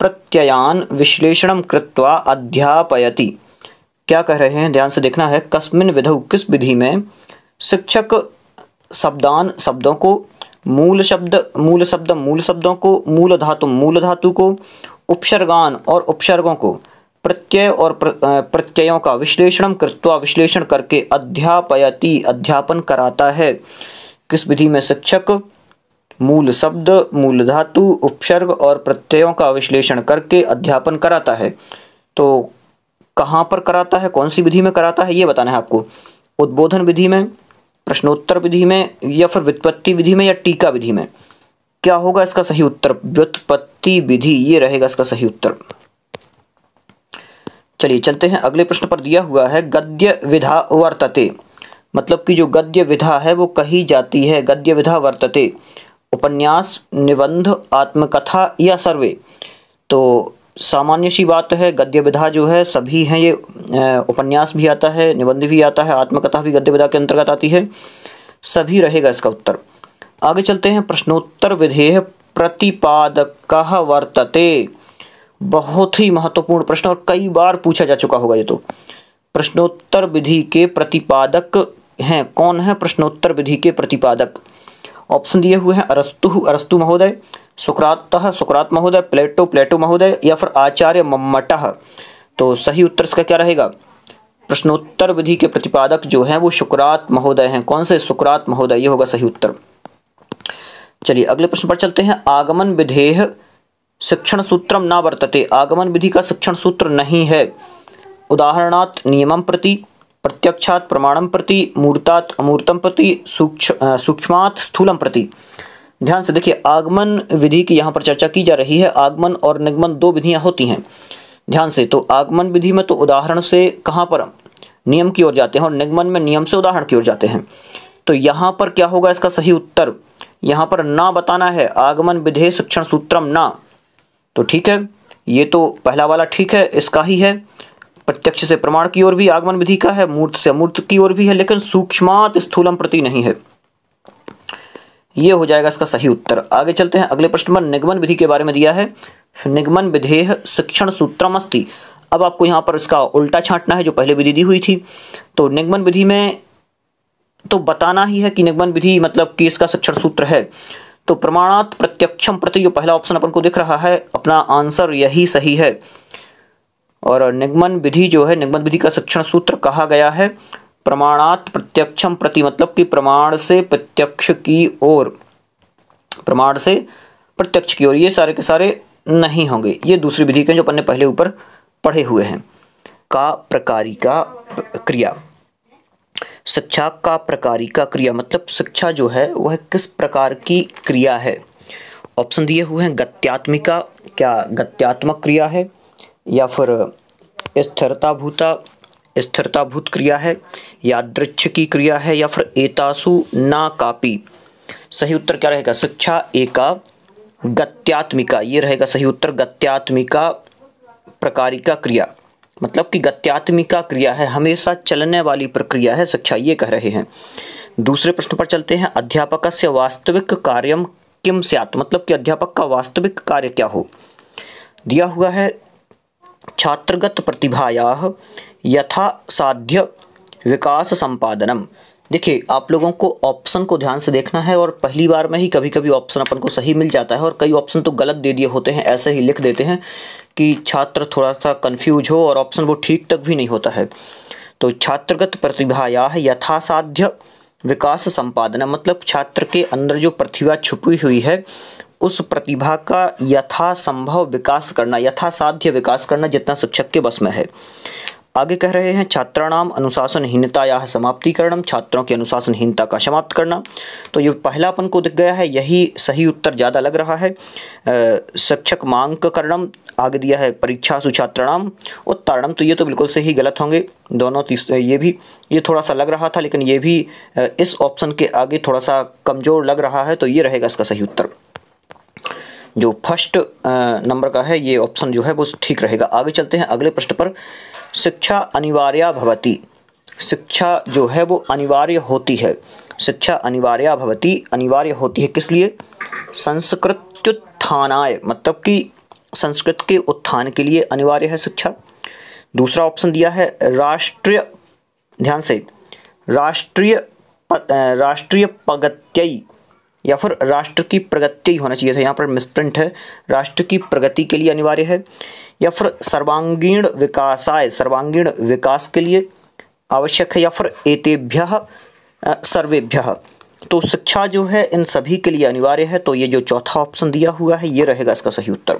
प्रत्ययान विश्लेषण कृत्वा अध्यापयति क्या कह रहे हैं ध्यान से देखना है कस्मिन विधौ किस विधि में शिक्षक शब्दान शब्दों को मूल शब्द मूल शब्द मूल शब्दों को मूल धातु मूल धातु को उपसर्गान और उपसर्गों को प्रत्यय और प्रत्ययों का विश्लेषण कृत्वा विश्लेषण करके अध्यापयति अध्यापन कराता है किस विधि में शिक्षक मूल शब्द मूल धातु उपसर्ग और प्रत्ययों का विश्लेषण करके अध्यापन कराता है तो कहाँ पर कराता है कौन सी विधि में कराता है ये बताना है आपको उद्बोधन विधि में प्रश्नोत्तर विधि में या फिर व्युत्पत्ति विधि में या टीका विधि में क्या होगा इसका सही उत्तर व्युत्पत्ति विधि ये रहेगा इसका सही उत्तर चलिए चलते हैं अगले प्रश्न पर दिया हुआ है गद्य विधा वर्तते मतलब कि जो गद्य विधा है वो कही जाती है गद्य विधा वर्तते उपन्यास निबंध आत्मकथा या सर्वे तो सामान्य सी बात है गद्य विधा जो है सभी हैं ये उपन्यास भी आता है निबंध भी आता है आत्मकथा भी गद्य विधा के अंतर्गत आती है सभी रहेगा इसका उत्तर आगे चलते हैं प्रश्नोत्तर विधेय प्रतिपादक वर्तते बहुत ही महत्वपूर्ण प्रश्न और कई बार पूछा जा चुका होगा ये तो प्रश्नोत्तर विधि के प्रतिपादक हैं कौन है प्रश्नोत्तर विधि के प्रतिपादक ऑप्शन दिए हुए हैं अरस्तु अरस्तु महोदय सुकरात सुकरात महोदय प्लेटो प्लेटो महोदय या फिर आचार्य मम्मट तो सही उत्तर इसका क्या रहेगा प्रश्नोत्तर विधि के प्रतिपादक जो हैं वो सुकरात महोदय हैं कौन से सुकरात महोदय ये होगा सही उत्तर चलिए अगले प्रश्न पर चलते हैं आगमन विधेय शिक्षण सूत्रम न वर्तते आगमन विधि का शिक्षण सूत्र नहीं है उदाहरणात् नियम प्रति प्रत्यक्षात प्रमाणम प्रति मूर्तात अमूर्तम प्रति सूक्ष्म सूक्ष्मात स्थूलम प्रति ध्यान से देखिए आगमन विधि की यहाँ पर चर्चा की जा रही है आगमन और निगमन दो विधियाँ होती हैं ध्यान से तो आगमन विधि में तो उदाहरण से कहाँ पर नियम की ओर जाते हैं और निगमन में नियम से उदाहरण की ओर जाते हैं तो यहाँ पर क्या होगा इसका सही उत्तर यहाँ पर ना बताना है आगमन विधेय शिक्षण सूत्रम ना तो ठीक है ये तो पहला वाला ठीक है इसका ही है प्रत्यक्ष से प्रमाण की ओर भी आगमन विधि का है मूर्त से अमूर्त की ओर भी है लेकिन सूक्ष्मात स्थूलम प्रति नहीं है ये हो जाएगा इसका सही उत्तर आगे चलते हैं अगले प्रश्न पर निगमन विधि के बारे में दिया है निगमन विधेय शिक्षण सूत्रम अस्ति अब आपको यहाँ पर इसका उल्टा छांटना है जो पहले विधि दी हुई थी तो निगमन विधि में तो बताना ही है कि निगमन विधि मतलब कि इसका शिक्षण सूत्र है तो प्रमाणात प्रत्यक्षम प्रति जो पहला ऑप्शन अपन को दिख रहा है अपना आंसर यही सही है और निगमन विधि जो है निगमन विधि का शिक्षण सूत्र कहा गया है प्रमाणात प्रत्यक्षम प्रति मतलब कि प्रमाण से प्रत्यक्ष की ओर प्रमाण से प्रत्यक्ष की ओर ये सारे के सारे नहीं होंगे ये दूसरी विधि के जो अपन ने पहले ऊपर पढ़े हुए हैं का प्रकारिका क्रिया शिक्षा का प्रकारी का क्रिया मतलब शिक्षा जो है वह किस प्रकार की क्रिया है ऑप्शन दिए हुए हैं गत्यात्मिका क्या गत्यात्मक क्रिया है या फिर स्थिरताभूता स्थिरताभूत क्रिया है या दृक्ष की क्रिया है या फिर एतासु ना कापी सही उत्तर क्या रहेगा शिक्षा एका गत्यात्मिका ये रहेगा सही उत्तर गत्यात्मिका प्रकारिका क्रिया मतलब कि गत्यात्मिका क्रिया है हमेशा चलने वाली प्रक्रिया है शिक्षा ये कह रहे हैं दूसरे प्रश्न पर चलते हैं अध्यापक से वास्तविक कार्यम किम स्यात मतलब कि अध्यापक का वास्तविक कार्य क्या हो दिया हुआ है छात्रगत प्रतिभाया यथा साध्य विकास संपादनम देखिए आप लोगों को ऑप्शन को ध्यान से देखना है और पहली बार में ही कभी कभी ऑप्शन अपन को सही मिल जाता है और कई ऑप्शन तो गलत दे दिए होते हैं ऐसे ही लिख देते हैं कि छात्र थोड़ा सा कंफ्यूज हो और ऑप्शन वो ठीक तक भी नहीं होता है तो छात्रगत प्रतिभाया यथासाध्य विकास संपादना मतलब छात्र के अंदर जो प्रतिभा छुपी हुई है उस प्रतिभा का यथासंभव विकास करना यथासाध्य विकास करना जितना शिक्षक के बस में है आगे कह रहे हैं छात्राणाम या समाप्तिकरण छात्रों की अनुशासनहीनता का समाप्त करना तो ये पहलापन को दिख गया है यही सही उत्तर ज़्यादा लग रहा है शिक्षक मांग करणम आगे दिया है परीक्षा सुछात्राणाम उत्तारणम तो ये तो बिल्कुल से ही गलत होंगे दोनों ये भी ये थोड़ा सा लग रहा था लेकिन ये भी इस ऑप्शन के आगे थोड़ा सा कमज़ोर लग रहा है तो ये रहेगा इसका सही उत्तर जो फर्स्ट नंबर का है ये ऑप्शन जो है वो ठीक रहेगा आगे चलते हैं अगले प्रश्न पर शिक्षा अनिवार्य भवती शिक्षा जो है वो अनिवार्य होती है शिक्षा अनिवार्य भवती अनिवार्य होती है किस लिए संस्कृत्युत्थानाय मतलब कि संस्कृत के उत्थान के लिए अनिवार्य है शिक्षा दूसरा ऑप्शन दिया है राष्ट्रीय ध्यान से राष्ट्रीय राष्ट्रीय पगत्यई या फिर राष्ट्र की प्रगति होना चाहिए था तो यहाँ पर मिसप्रिंट है राष्ट्र की प्रगति के लिए अनिवार्य है या फिर सर्वांगीण विकासाय सर्वांगीण विकास के लिए आवश्यक है या फिर एतेभ्य सर्वेभ्य तो शिक्षा जो है इन सभी के लिए अनिवार्य है तो ये जो चौथा ऑप्शन दिया हुआ है ये रहेगा इसका सही उत्तर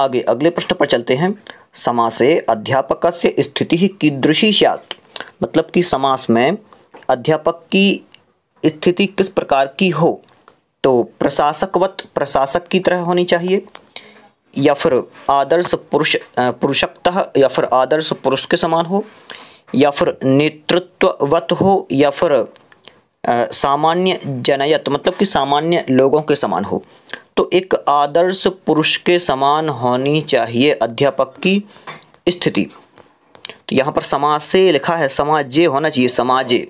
आगे अगले प्रश्न पर चलते हैं समाज से अध्यापक से स्थिति ही कीदृशी स्यात मतलब कि समास में अध्यापक की स्थिति किस प्रकार की हो तो प्रशासकवत प्रशासक की तरह होनी चाहिए या फिर आदर्श पुरुष पुरुषकतः या फिर आदर्श पुरुष के समान हो या फिर नेतृत्ववत हो या फिर सामान्य जनयत मतलब कि सामान्य लोगों के समान हो तो एक आदर्श पुरुष के समान होनी चाहिए अध्यापक की स्थिति तो यहाँ पर समाज से लिखा है समाज जे होना चाहिए समाजे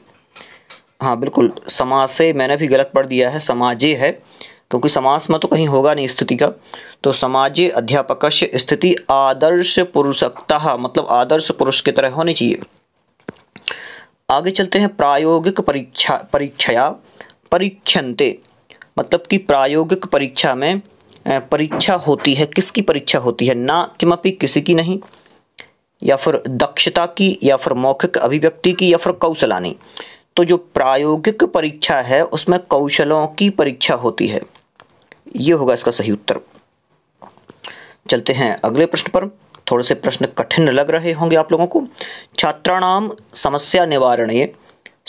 हाँ बिल्कुल समाज से मैंने भी गलत पढ़ दिया है समाजे है क्योंकि समास में तो कहीं होगा नहीं स्थिति का तो समाजे अध्यापक स्थिति आदर्श पुरुषकता मतलब आदर्श पुरुष की तरह होनी चाहिए आगे चलते हैं प्रायोगिक परीक्षा परीक्षया परीक्षणते मतलब कि प्रायोगिक परीक्षा में परीक्षा होती है किसकी परीक्षा होती है ना किमपि किसी की नहीं या फिर दक्षता की या फिर मौखिक अभिव्यक्ति की या फिर कौशलानी तो जो प्रायोगिक परीक्षा है उसमें कौशलों की परीक्षा होती है ये होगा इसका सही उत्तर चलते हैं अगले प्रश्न पर थोड़े से प्रश्न कठिन लग रहे होंगे आप लोगों को छात्राणाम समस्या निवारण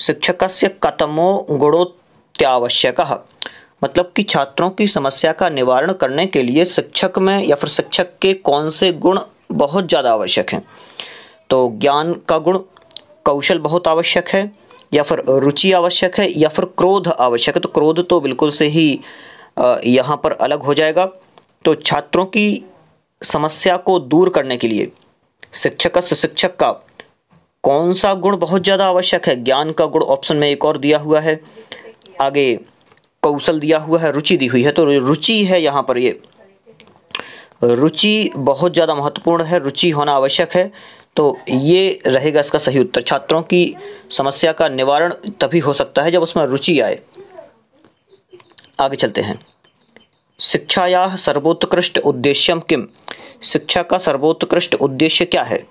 शिक्षक से कतमो गुणोत्यावश्यक मतलब कि छात्रों की समस्या का निवारण करने के लिए शिक्षक में या फिर शिक्षक के कौन से गुण बहुत ज़्यादा आवश्यक हैं तो ज्ञान का गुण कौशल बहुत आवश्यक है या फिर रुचि आवश्यक है या फिर क्रोध आवश्यक है तो क्रोध तो बिल्कुल से ही यहाँ पर अलग हो जाएगा तो छात्रों की समस्या को दूर करने के लिए शिक्षक शिक्षक का कौन सा गुण बहुत ज़्यादा आवश्यक है ज्ञान का गुण ऑप्शन में एक और दिया हुआ है आगे कौशल दिया हुआ है रुचि दी हुई है तो रुचि है यहाँ पर ये रुचि बहुत ज़्यादा महत्वपूर्ण है रुचि होना आवश्यक है तो ये रहेगा इसका सही उत्तर छात्रों की समस्या का निवारण तभी हो सकता है जब उसमें रुचि आए आगे चलते हैं शिक्षाया सर्वोत्कृष्ट उद्देश्यम किम शिक्षा का सर्वोत्कृष्ट उद्देश्य क्या है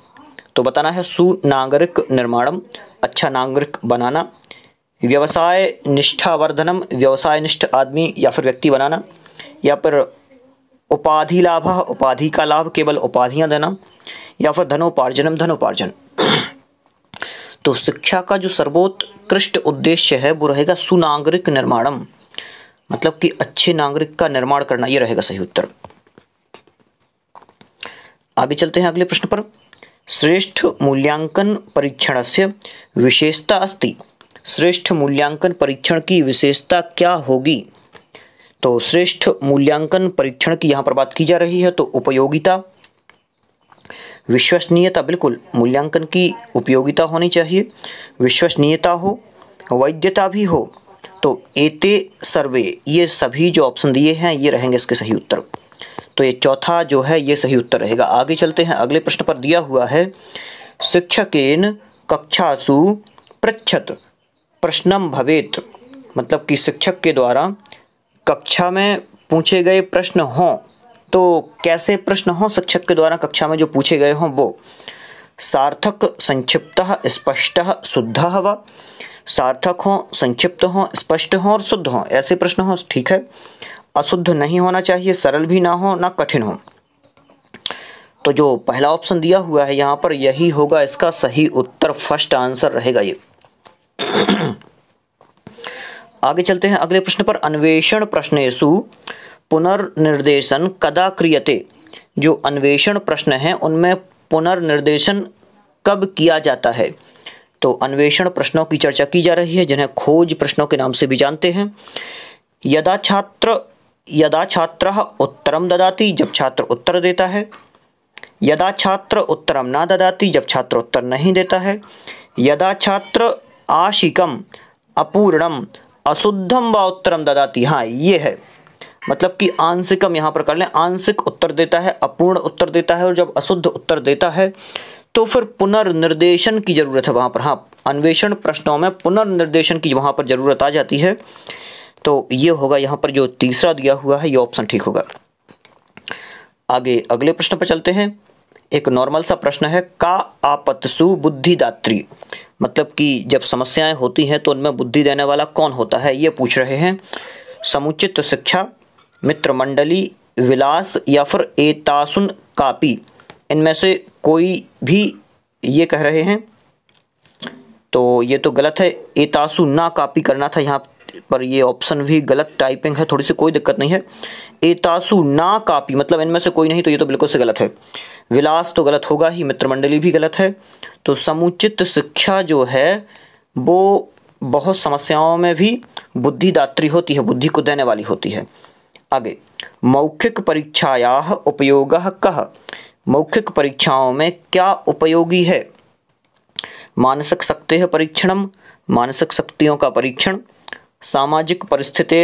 तो बताना है सुनागरिक निर्माणम अच्छा नागरिक बनाना व्यवसाय निष्ठावर्धनम व्यवसाय निष्ठ आदमी या फिर व्यक्ति बनाना या फिर उपाधि लाभ उपाधि का लाभ केवल उपाधियाँ देना या फिर धनोपार्जनम धनोपार्जन तो शिक्षा का जो सर्वोत्कृष्ट उद्देश्य है वो रहेगा सुनागरिक निर्माणम मतलब कि अच्छे नागरिक का निर्माण करना ये रहेगा सही उत्तर आगे चलते हैं अगले प्रश्न पर श्रेष्ठ मूल्यांकन परीक्षण से विशेषता अस्ति श्रेष्ठ मूल्यांकन परीक्षण की विशेषता क्या होगी तो श्रेष्ठ मूल्यांकन परीक्षण की यहाँ पर बात की जा रही है तो उपयोगिता विश्वसनीयता बिल्कुल मूल्यांकन की उपयोगिता होनी चाहिए विश्वसनीयता हो वैद्यता भी हो तो एते सर्वे ये सभी जो ऑप्शन दिए हैं ये रहेंगे इसके सही उत्तर तो ये चौथा जो है ये सही उत्तर रहेगा आगे चलते हैं अगले प्रश्न पर दिया हुआ है शिक्षकेन कक्षासु पृछत प्रश्नम भवेत मतलब कि शिक्षक के द्वारा कक्षा में पूछे गए प्रश्न हों तो कैसे प्रश्न हों शिक्षक के द्वारा कक्षा में जो पूछे गए हों वो सार्थक संक्षिप्त स्पष्ट शुद्ध व सार्थक हों संक्षिप्त हों स्पष्ट हों और शुद्ध हों ऐसे प्रश्न हों ठीक है अशुद्ध नहीं होना चाहिए सरल भी ना हो ना कठिन हो तो जो पहला ऑप्शन दिया हुआ है यहाँ पर यही होगा इसका सही उत्तर फर्स्ट आंसर रहेगा ये आगे चलते हैं अगले प्रश्न पर अन्वेषण प्रश्नेशु पुनर्निर्देशन कदा क्रियते जो अन्वेषण प्रश्न हैं उनमें पुनर्निर्देशन कब किया जाता है तो अन्वेषण प्रश्नों की चर्चा की जा रही है जिन्हें खोज प्रश्नों के नाम से भी जानते हैं यदा छात्र यदा छात्र उत्तरम ददाती जब छात्र उत्तर देता है यदा छात्र उत्तरम ना ददाती जब छात्र उत्तर नहीं देता है यदा छात्र आशिकम अपूर्णम अशुद्धम व उत्तरम ददाती हाँ ये है मतलब कि आंशिक हम यहाँ पर कर लें आंशिक उत्तर देता है अपूर्ण उत्तर देता है और जब अशुद्ध उत्तर देता है तो फिर पुनर्निर्देशन की ज़रूरत है वहाँ पर हाँ अन्वेषण प्रश्नों में पुनर्निर्देशन की वहाँ पर ज़रूरत आ जाती है तो ये होगा यहाँ पर जो तीसरा दिया हुआ है ये ऑप्शन ठीक होगा आगे अगले प्रश्न पर चलते हैं एक नॉर्मल सा प्रश्न है का आपत्सु बुद्धिदात्री मतलब कि जब समस्याएं होती हैं तो उनमें बुद्धि देने वाला कौन होता है ये पूछ रहे हैं समुचित शिक्षा मित्र मंडली विलास या फिर एतासुन कापी इनमें से कोई भी ये कह रहे हैं तो ये तो गलत है एतासु ना कापी करना था यहाँ पर ये ऑप्शन भी गलत टाइपिंग है थोड़ी सी कोई दिक्कत नहीं है एतासु ना कापी मतलब इनमें से कोई नहीं तो ये तो बिल्कुल से गलत है विलास तो गलत होगा ही मित्रमंडली भी गलत है तो समुचित शिक्षा जो है वो बहुत समस्याओं में भी बुद्धिदात्री होती है बुद्धि को देने वाली होती है आगे मौखिक परीक्षाया उपयोग कह मौखिक परीक्षाओं में क्या उपयोगी है मानसिक शक्ति परीक्षण मानसिक शक्तियों का परीक्षण सामाजिक परिस्थिति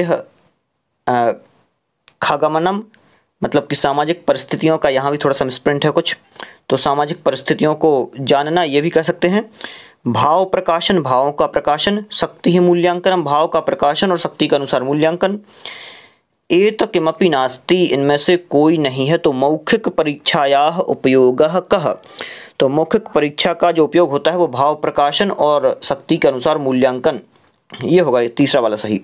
खगमनम मतलब कि सामाजिक परिस्थितियों का यहाँ भी थोड़ा सा स्प्रिंट है कुछ तो सामाजिक परिस्थितियों को जानना ये भी कह सकते हैं भाव प्रकाशन भावों का प्रकाशन शक्ति ही मूल्यांकन भाव का प्रकाशन और शक्ति के अनुसार मूल्यांकन एत किमपि नास्ति इनमें से कोई नहीं है तो मौखिक परीक्षाया उपयोग कह तो मौखिक परीक्षा का जो उपयोग होता है वो भाव प्रकाशन और शक्ति के अनुसार मूल्यांकन ये होगा तीसरा वाला सही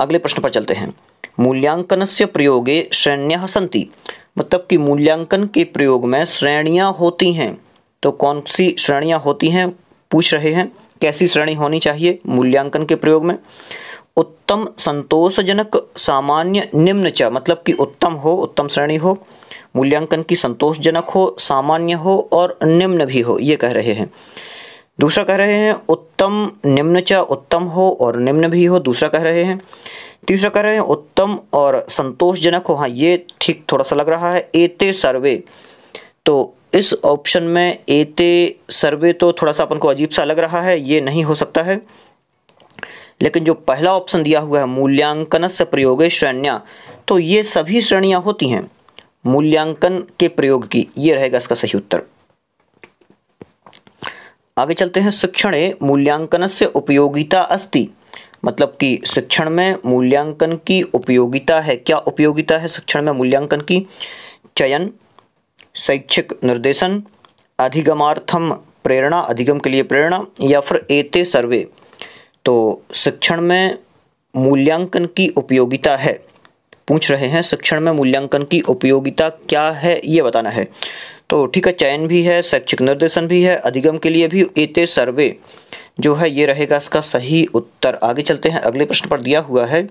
अगले प्रश्न पर चलते हैं मूल्यांकन से प्रयोगे श्रेणिया संति मतलब कि मूल्यांकन के प्रयोग में श्रेणियाँ होती हैं तो कौन सी श्रेणियाँ होती हैं पूछ रहे हैं कैसी श्रेणी होनी चाहिए मूल्यांकन के प्रयोग में उत्तम संतोषजनक सामान्य निम्न च मतलब कि उत्तम हो उत्तम श्रेणी हो मूल्यांकन की संतोषजनक हो सामान्य हो और निम्न भी हो ये कह रहे हैं दूसरा कह रहे हैं उत्तम निम्न च उत्तम हो और निम्न भी हो दूसरा कह रहे हैं तीसरा कह रहे हैं उत्तम और संतोषजनक हो हाँ ये ठीक थोड़ा सा लग रहा है एते सर्वे तो इस ऑप्शन में एते सर्वे तो थोड़ा सा अपन को अजीब सा लग रहा है ये नहीं हो सकता है लेकिन जो पहला ऑप्शन दिया हुआ है मूल्यांकन से प्रयोग श्रेणियाँ तो ये सभी श्रेणियाँ होती हैं मूल्यांकन के प्रयोग की ये रहेगा इसका सही उत्तर आगे चलते हैं शिक्षण मूल्यांकन से उपयोगिता अस्ति मतलब कि शिक्षण में मूल्यांकन की उपयोगिता है क्या उपयोगिता है शिक्षण में मूल्यांकन की चयन शैक्षिक निर्देशन अधिगमार्थम प्रेरणा अधिगम के लिए प्रेरणा या फिर एते सर्वे तो शिक्षण में मूल्यांकन की उपयोगिता है पूछ रहे हैं शिक्षण में मूल्यांकन की उपयोगिता क्या है ये बताना है तो ठीक है चयन भी है शैक्षिक निर्देशन भी है अधिगम के लिए भी एते सर्वे जो है ये रहेगा इसका सही उत्तर आगे चलते हैं अगले प्रश्न पर दिया हुआ है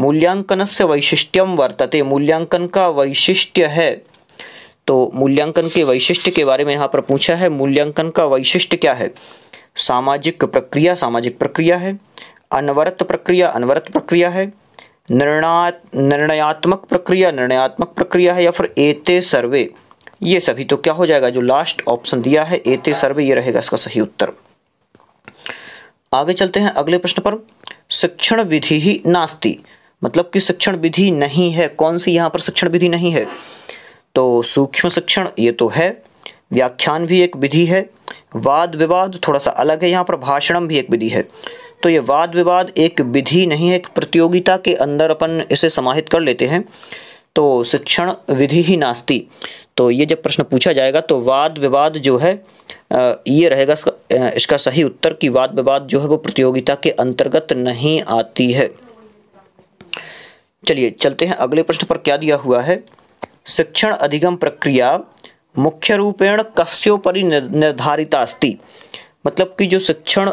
मूल्यांकन से वैशिष्ट्यम वर्तते मूल्यांकन का वैशिष्ट्य है तो मूल्यांकन के वैशिष्ट्य के बारे में यहाँ पर पूछा है मूल्यांकन का वैशिष्ट्य क्या है सामाजिक प्रक्रिया सामाजिक प्रक्रिया है अनवरत प्रक्रिया अनवरत प्रक्रिया है निर्णा निर्णयात्मक प्रक्रिया निर्णयात्मक प्रक्रिया है या फिर एते सर्वे ये सभी तो क्या हो जाएगा जो लास्ट ऑप्शन दिया है एते सर्वे ये रहेगा इसका सही उत्तर आगे चलते हैं अगले प्रश्न पर शिक्षण विधि ही नास्ती मतलब कि शिक्षण विधि नहीं है कौन सी यहाँ पर शिक्षण विधि नहीं है तो सूक्ष्म शिक्षण ये तो है व्याख्यान भी एक विधि है वाद विवाद थोड़ा सा अलग है यहाँ पर भाषणम भी एक विधि है तो ये वाद विवाद एक विधि नहीं है एक प्रतियोगिता के अंदर अपन इसे समाहित कर लेते हैं तो शिक्षण विधि ही नास्ती तो ये जब प्रश्न पूछा जाएगा तो वाद विवाद जो है ये रहेगा इसका सही उत्तर कि वाद विवाद जो है वो प्रतियोगिता के अंतर्गत नहीं आती है चलिए चलते हैं अगले प्रश्न पर क्या दिया हुआ है शिक्षण अधिगम प्रक्रिया मुख्य रूपेण कस्योपरि निर्धारित अस्ति मतलब कि जो शिक्षण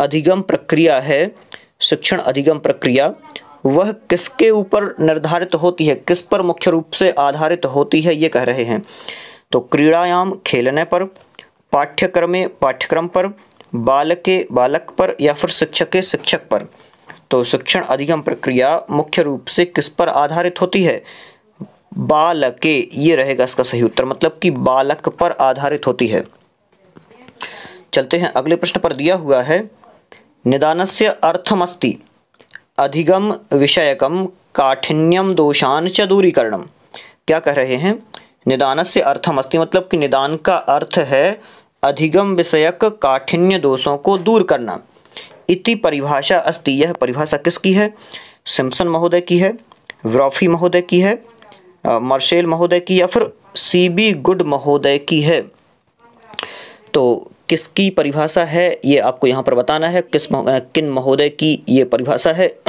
अधिगम प्रक्रिया है शिक्षण अधिगम प्रक्रिया वह किसके ऊपर निर्धारित होती है किस पर मुख्य रूप से आधारित होती है ये कह रहे हैं तो क्रीड़ायाम खेलने पर पाठ्यक्रमे पाठ्यक्रम पर बालक के बालक पर या फिर शिक्षक के शिक्षक पर तो शिक्षण अधिगम प्रक्रिया मुख्य रूप से किस पर आधारित होती है बालके ये रहेगा इसका सही उत्तर मतलब कि बालक पर आधारित होती है चलते हैं अगले प्रश्न पर दिया हुआ है निदान से अर्थमस्ती अधिगम विषयकम काठिन्यम दोषान च दूरीकरणम क्या कह रहे हैं निदान से अर्थमस्ती मतलब कि निदान का अर्थ है अधिगम विषयक काठिन्य दोषों को दूर करना इति परिभाषा अस्ति यह परिभाषा किसकी है सिम्सन महोदय की है व्रॉफी महोदय की है मार्शेल महोदय की या फिर सी बी गुड महोदय की है तो किसकी परिभाषा है ये आपको यहाँ पर बताना है किस मह, किन महोदय की ये परिभाषा है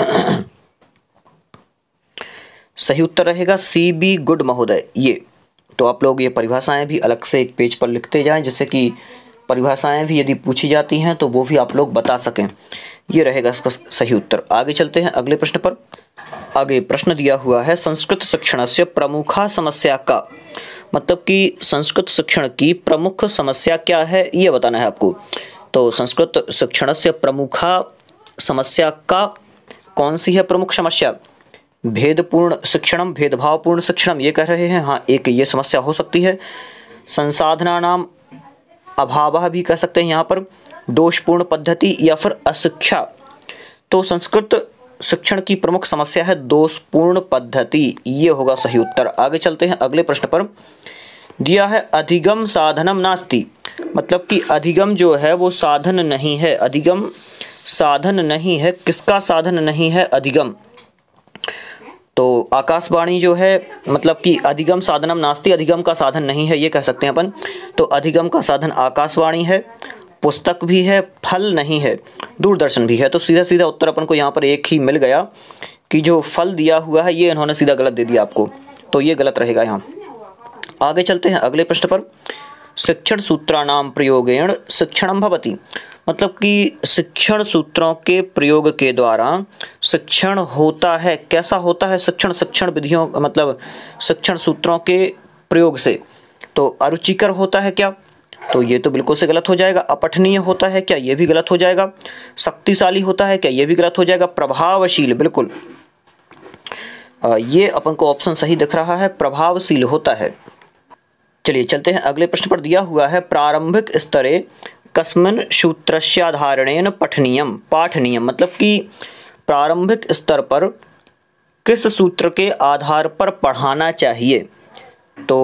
सही उत्तर रहेगा सी बी गुड महोदय ये तो आप लोग ये परिभाषाएं भी अलग से एक पेज पर लिखते जाएं जैसे कि परिभाषाएं भी यदि पूछी जाती हैं तो वो भी आप लोग बता सकें ये रहेगा इसका सही उत्तर आगे चलते हैं अगले प्रश्न पर आगे प्रश्न दिया हुआ है संस्कृत शिक्षण से प्रमुखा समस्या का मतलब कि संस्कृत शिक्षण की प्रमुख समस्या क्या है ये बताना है आपको तो संस्कृत शिक्षण से प्रमुखा समस्या का कौन सी है प्रमुख समस्या भेदपूर्ण शिक्षणम भेदभावपूर्ण शिक्षणम ये कह रहे हैं हाँ एक ये समस्या हो सकती है संसाधना नाम अभाव भी कह सकते हैं यहाँ पर दोषपूर्ण पद्धति या फिर अशिक्षा तो संस्कृत शिक्षण की प्रमुख समस्या है दोषपूर्ण पद्धति ये होगा सही उत्तर आगे चलते हैं अगले प्रश्न पर दिया है अधिगम साधनम नास्ति मतलब कि अधिगम जो है वो साधन नहीं है अधिगम साधन नहीं है किसका साधन नहीं है अधिगम तो आकाशवाणी जो है मतलब कि अधिगम साधनम नास्ती अधिगम का साधन नहीं है ये कह सकते हैं अपन तो अधिगम का साधन आकाशवाणी है पुस्तक भी है फल नहीं है दूरदर्शन भी है तो सीधा सीधा उत्तर अपन को यहाँ पर एक ही मिल गया कि जो फल दिया हुआ है ये इन्होंने सीधा गलत दे दिया आपको तो ये गलत रहेगा यहाँ आगे चलते हैं अगले प्रश्न पर शिक्षण सूत्राणाम प्रयोगेण शिक्षण भवती मतलब कि शिक्षण सूत्रों के प्रयोग के द्वारा शिक्षण होता है कैसा होता है शिक्षण शिक्षण विधियों मतलब शिक्षण सूत्रों के प्रयोग से तो अरुचिकर होता है क्या तो ये तो बिल्कुल से गलत हो जाएगा अपठनीय होता है क्या ये भी गलत हो जाएगा शक्तिशाली होता है क्या ये भी गलत हो जाएगा प्रभावशील बिल्कुल ये अपन को ऑप्शन सही दिख रहा है प्रभावशील होता है चलिए चलते हैं अगले प्रश्न पर दिया हुआ है प्रारंभिक स्तरे कस्मन सूत्रस्याधारणेन पठनीयम पाठनीयम मतलब कि प्रारंभिक स्तर पर किस सूत्र के आधार पर पढ़ाना चाहिए तो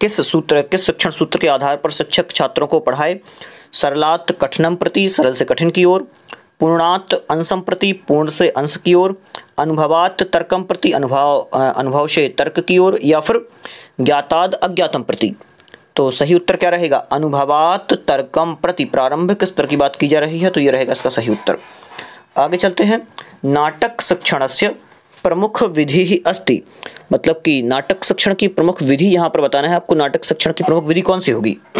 किस सूत्र किस शिक्षण सूत्र के आधार पर शिक्षक छात्रों को पढ़ाए सरलात कठिनम प्रति सरल से कठिन की ओर पूर्णात अंशम प्रति पूर्ण से अंश की ओर अनुभवात तर्कम प्रति अनुभव अनुभव से तर्क की ओर या फिर ज्ञाताद अज्ञातम प्रति तो सही उत्तर क्या रहेगा अनुभवात तर्कम प्रति प्रारंभ किस की बात की जा रही है तो ये रहेगा इसका सही उत्तर आगे चलते हैं नाटक शिक्षण से प्रमुख विधि ही अस्ति मतलब कि नाटक शिक्षण की प्रमुख विधि यहाँ पर बताना है आपको नाटक शिक्षण की प्रमुख विधि कौन सी होगी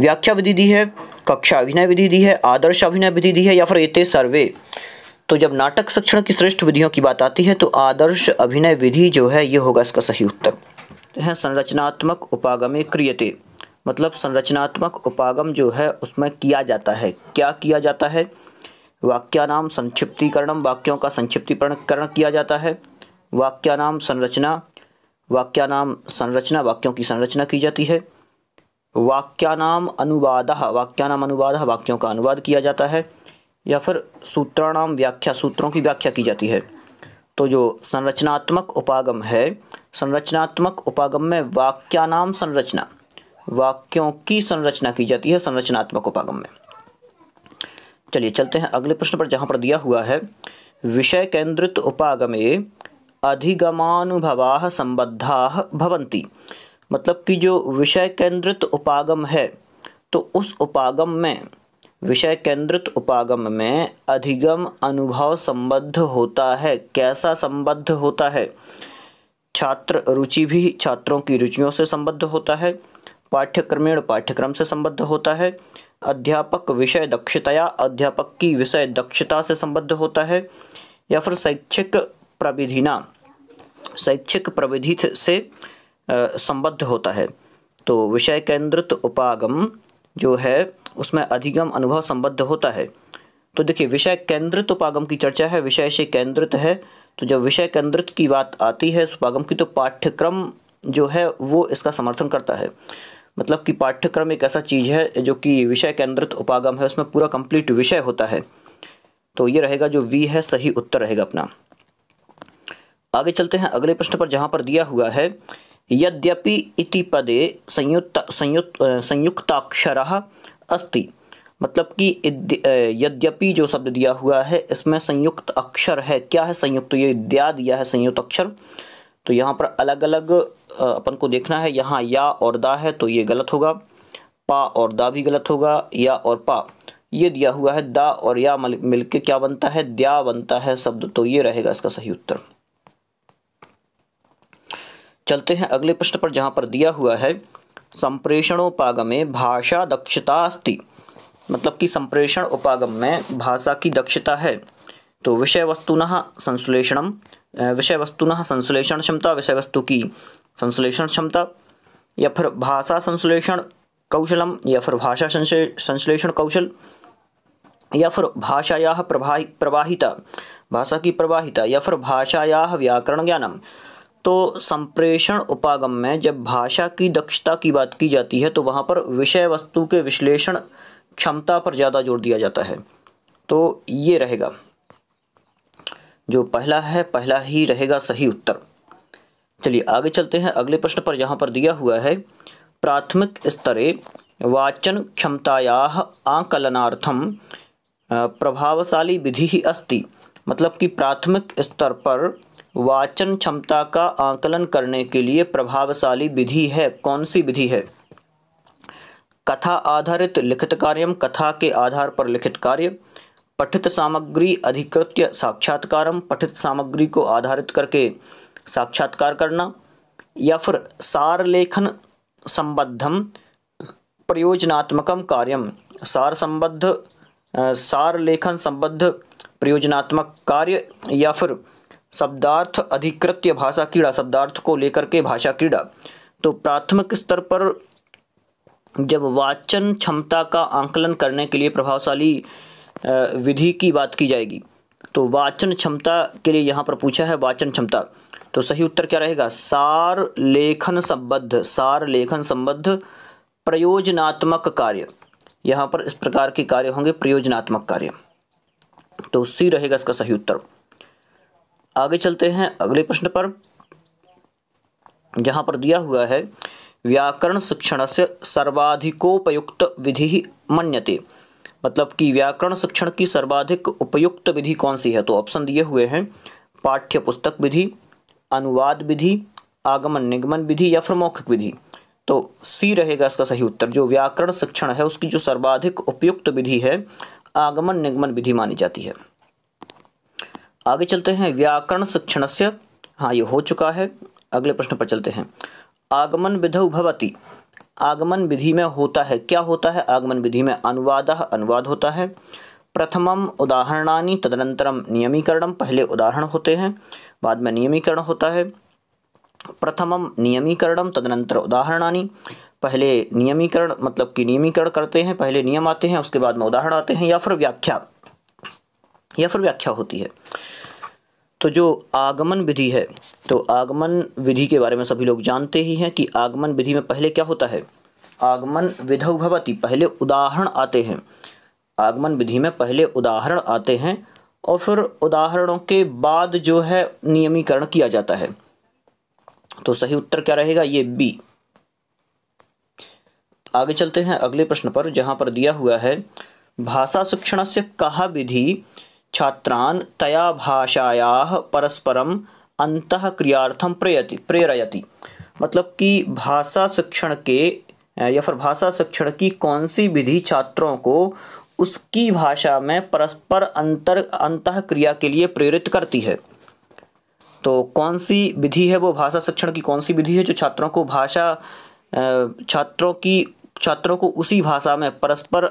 व्याख्या विधि दी है कक्षा अभिनय विधि दी है आदर्श अभिनय विधि दी है या फिर एते सर्वे तो जब नाटक शिक्षण की श्रेष्ठ विधियों की बात आती है तो आदर्श अभिनय विधि जो है ये होगा इसका सही उत्तर तो है संरचनात्मक उपागम क्रियते मतलब संरचनात्मक उपागम जो है उसमें किया जाता है क्या किया जाता है वाक्यानाम संक्षिप्तीकरण वाक्यों का संक्षिप्तीकरण किया जाता है वाक्यानाम संरचना वाक्यानाम संरचना वाक्यों की संरचना की जाती है वाक्यानाम अनुवाद वाक्यानाम अनुवाद वाक्यों का अनुवाद किया जाता है या फिर सूत्राणाम व्याख्या सूत्रों की व्याख्या की जाती है तो जो संरचनात्मक उपागम है संरचनात्मक उपागम में वाक्यानाम संरचना वाक्यों की संरचना की जाती है संरचनात्मक उपागम में चलिए चलते हैं अगले प्रश्न पर जहाँ पर दिया हुआ है विषय केंद्रित उपागमे अधिगमानुभवा संबद्धा भवंती मतलब कि जो विषय केंद्रित उपागम है तो उस उपागम में विषय केंद्रित उपागम में अधिगम अनुभव संबद्ध होता है कैसा संबद्ध होता है छात्र रुचि भी छात्रों की रुचियों से संबद्ध होता है पाठ्यक्रमेण पाठ्यक्रम से संबद्ध होता है अध्यापक विषय दक्षता अध्यापक की विषय दक्षता से संबद्ध होता है या फिर शैक्षिक प्रविधिना शैक्षिक प्रविधि से संबद्ध होता है तो विषय केंद्रित उपागम जो है उसमें अधिगम अनुभव संबद्ध होता है तो देखिए विषय केंद्रित उपागम की चर्चा है विषय से केंद्रित है तो जब विषय केंद्रित की बात आती है उपागम की तो पाठ्यक्रम जो है वो इसका समर्थन करता है मतलब कि पाठ्यक्रम एक ऐसा चीज़ है जो कि विषय केंद्रित उपागम है उसमें पूरा कंप्लीट विषय होता है तो ये रहेगा जो वी है सही उत्तर रहेगा अपना आगे चलते हैं अगले प्रश्न पर जहाँ पर दिया हुआ है यद्यपि इति पदे संयुक्त संयुक्त संयुक्ताक्षर अस्ति मतलब कि यद्यपि जो शब्द दिया हुआ है इसमें संयुक्त अक्षर है क्या है संयुक्त ये द्या दिया है संयुक्त अक्षर तो यहाँ पर अलग अलग अपन को देखना है यहाँ या और दा है तो ये गलत होगा पा और दा भी गलत होगा या और पा ये दिया हुआ है दा और या मिल के क्या बनता है द्या बनता है शब्द तो ये रहेगा इसका सही उत्तर चलते हैं अगले प्रश्न पर जहाँ पर दिया हुआ है संप्रेषणोपागमे भाषा दक्षता अस्ति मतलब कि संप्रेषण उपागम में भाषा की दक्षता है तो विषय वस्तुन संश्लेषण विषय वस्तुन संश्लेषण क्षमता विषय वस्तु की संश्लेषण क्षमता या फिर भाषा संश्लेषण कौशलम या फिर भाषा संश्लेषण कौशल या फिर भाषाया प्रवाहि प्रवाहिता भाषा की प्रवाहिता या फिर भाषाया व्याकरण ज्ञानम तो संप्रेषण उपागम में जब भाषा की दक्षता की बात की जाती है तो वहाँ पर विषय वस्तु के विश्लेषण क्षमता पर ज़्यादा जोर दिया जाता है तो ये रहेगा जो पहला है पहला ही रहेगा सही उत्तर चलिए आगे चलते हैं अगले प्रश्न पर यहाँ पर दिया हुआ है प्राथमिक स्तरे वाचन क्षमताया आकलनार्थम प्रभावशाली विधि ही अस्ति मतलब कि प्राथमिक स्तर पर वाचन क्षमता का आकलन करने के लिए प्रभावशाली विधि है कौन सी विधि है कथा आधारित लिखित कार्यम कथा के आधार पर लिखित कार्य पठित सामग्री अधिकृत्य साक्षात्कार पठित सामग्री को आधारित करके साक्षात्कार करना या फिर सार लेखन संबद्धम प्रयोजनात्मकम कार्यम सार संबद्ध सार लेखन संबद्ध प्रयोजनात्मक कार्य या फिर शब्दार्थ अधिकृत्य भाषा कीड़ा शब्दार्थ को लेकर के भाषा कीड़ा तो प्राथमिक स्तर पर जब वाचन क्षमता का आंकलन करने के लिए प्रभावशाली विधि की बात की जाएगी तो वाचन क्षमता के लिए यहाँ पर पूछा है वाचन क्षमता तो सही उत्तर क्या रहेगा सार लेखन संबद्ध सार लेखन संबद्ध प्रयोजनात्मक कार्य यहाँ पर इस प्रकार के कार्य होंगे प्रयोजनात्मक कार्य तो सी रहेगा इसका सही उत्तर आगे चलते हैं अगले प्रश्न पर जहाँ पर दिया हुआ है व्याकरण शिक्षण से सर्वाधिकोपयुक्त विधि मन्यते मतलब कि व्याकरण शिक्षण की सर्वाधिक उपयुक्त विधि कौन सी है तो ऑप्शन दिए हुए हैं पाठ्य पुस्तक विधि अनुवाद विधि आगमन निगमन विधि या फिर मौखिक विधि तो सी रहेगा इसका सही उत्तर जो व्याकरण शिक्षण है उसकी जो सर्वाधिक उपयुक्त विधि है आगमन निगमन विधि मानी जाती है आगे चलते हैं व्याकरण शिक्षण से हाँ ये हो चुका है अगले प्रश्न पर चलते हैं आगमन विधौ भवती आगमन विधि में होता है क्या होता है आगमन विधि में अनुवाद अनुवाद होता है प्रथमम उदाहरणानी तदनंतरम नियमीकरणम पहले उदाहरण होते हैं बाद में नियमीकरण होता है प्रथमम नियमीकरणम तदनंतर उदाहरणानी पहले नियमीकरण मतलब कि नियमीकरण करते हैं पहले नियम आते हैं उसके बाद में उदाहरण आते हैं या फिर व्याख्या या फिर व्याख्या होती है तो जो आगमन विधि है तो आगमन विधि के बारे में सभी लोग जानते ही हैं कि आगमन विधि में पहले क्या होता है आगमन विधव भवती पहले उदाहरण आते हैं आगमन विधि में पहले उदाहरण आते हैं और फिर उदाहरणों के बाद जो है नियमीकरण किया जाता है तो सही उत्तर क्या रहेगा ये बी आगे चलते हैं अगले प्रश्न पर जहाँ पर दिया हुआ है भाषा शिक्षण से कहा विधि छात्रान् तया भाषायाः अंत अंतःक्रियार्थम प्रयति प्रेरयति मतलब कि भाषा शिक्षण के या फिर भाषा शिक्षण की कौन सी विधि छात्रों को उसकी भाषा में परस्पर अंतर अंत क्रिया के लिए प्रेरित करती है तो कौन सी विधि है वो भाषा शिक्षण की कौन सी विधि है जो छात्रों को भाषा छात्रों की छात्रों को उसी भाषा में परस्पर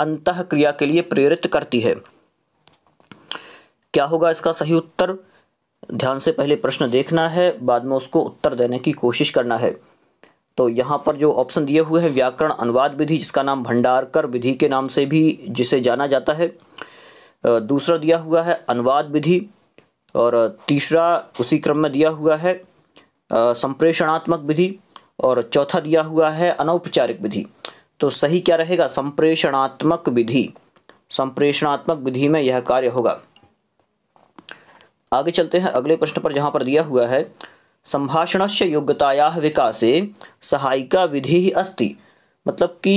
अंत क्रिया के लिए प्रेरित करती है क्या होगा इसका सही उत्तर ध्यान से पहले प्रश्न देखना है बाद में उसको उत्तर देने की कोशिश करना है तो यहाँ पर जो ऑप्शन दिए हुए हैं व्याकरण अनुवाद विधि जिसका नाम भंडारकर विधि के नाम से भी जिसे जाना जाता है दूसरा दिया हुआ है अनुवाद विधि और तीसरा उसी क्रम में दिया हुआ है संप्रेषणात्मक विधि और चौथा दिया हुआ है अनौपचारिक विधि तो सही क्या रहेगा संप्रेषणात्मक विधि संप्रेषणात्मक विधि में यह कार्य होगा आगे चलते हैं अगले प्रश्न पर जहाँ पर दिया हुआ है संभाषण से योग्यताया विकासे सहायिका विधि ही अस्ति मतलब कि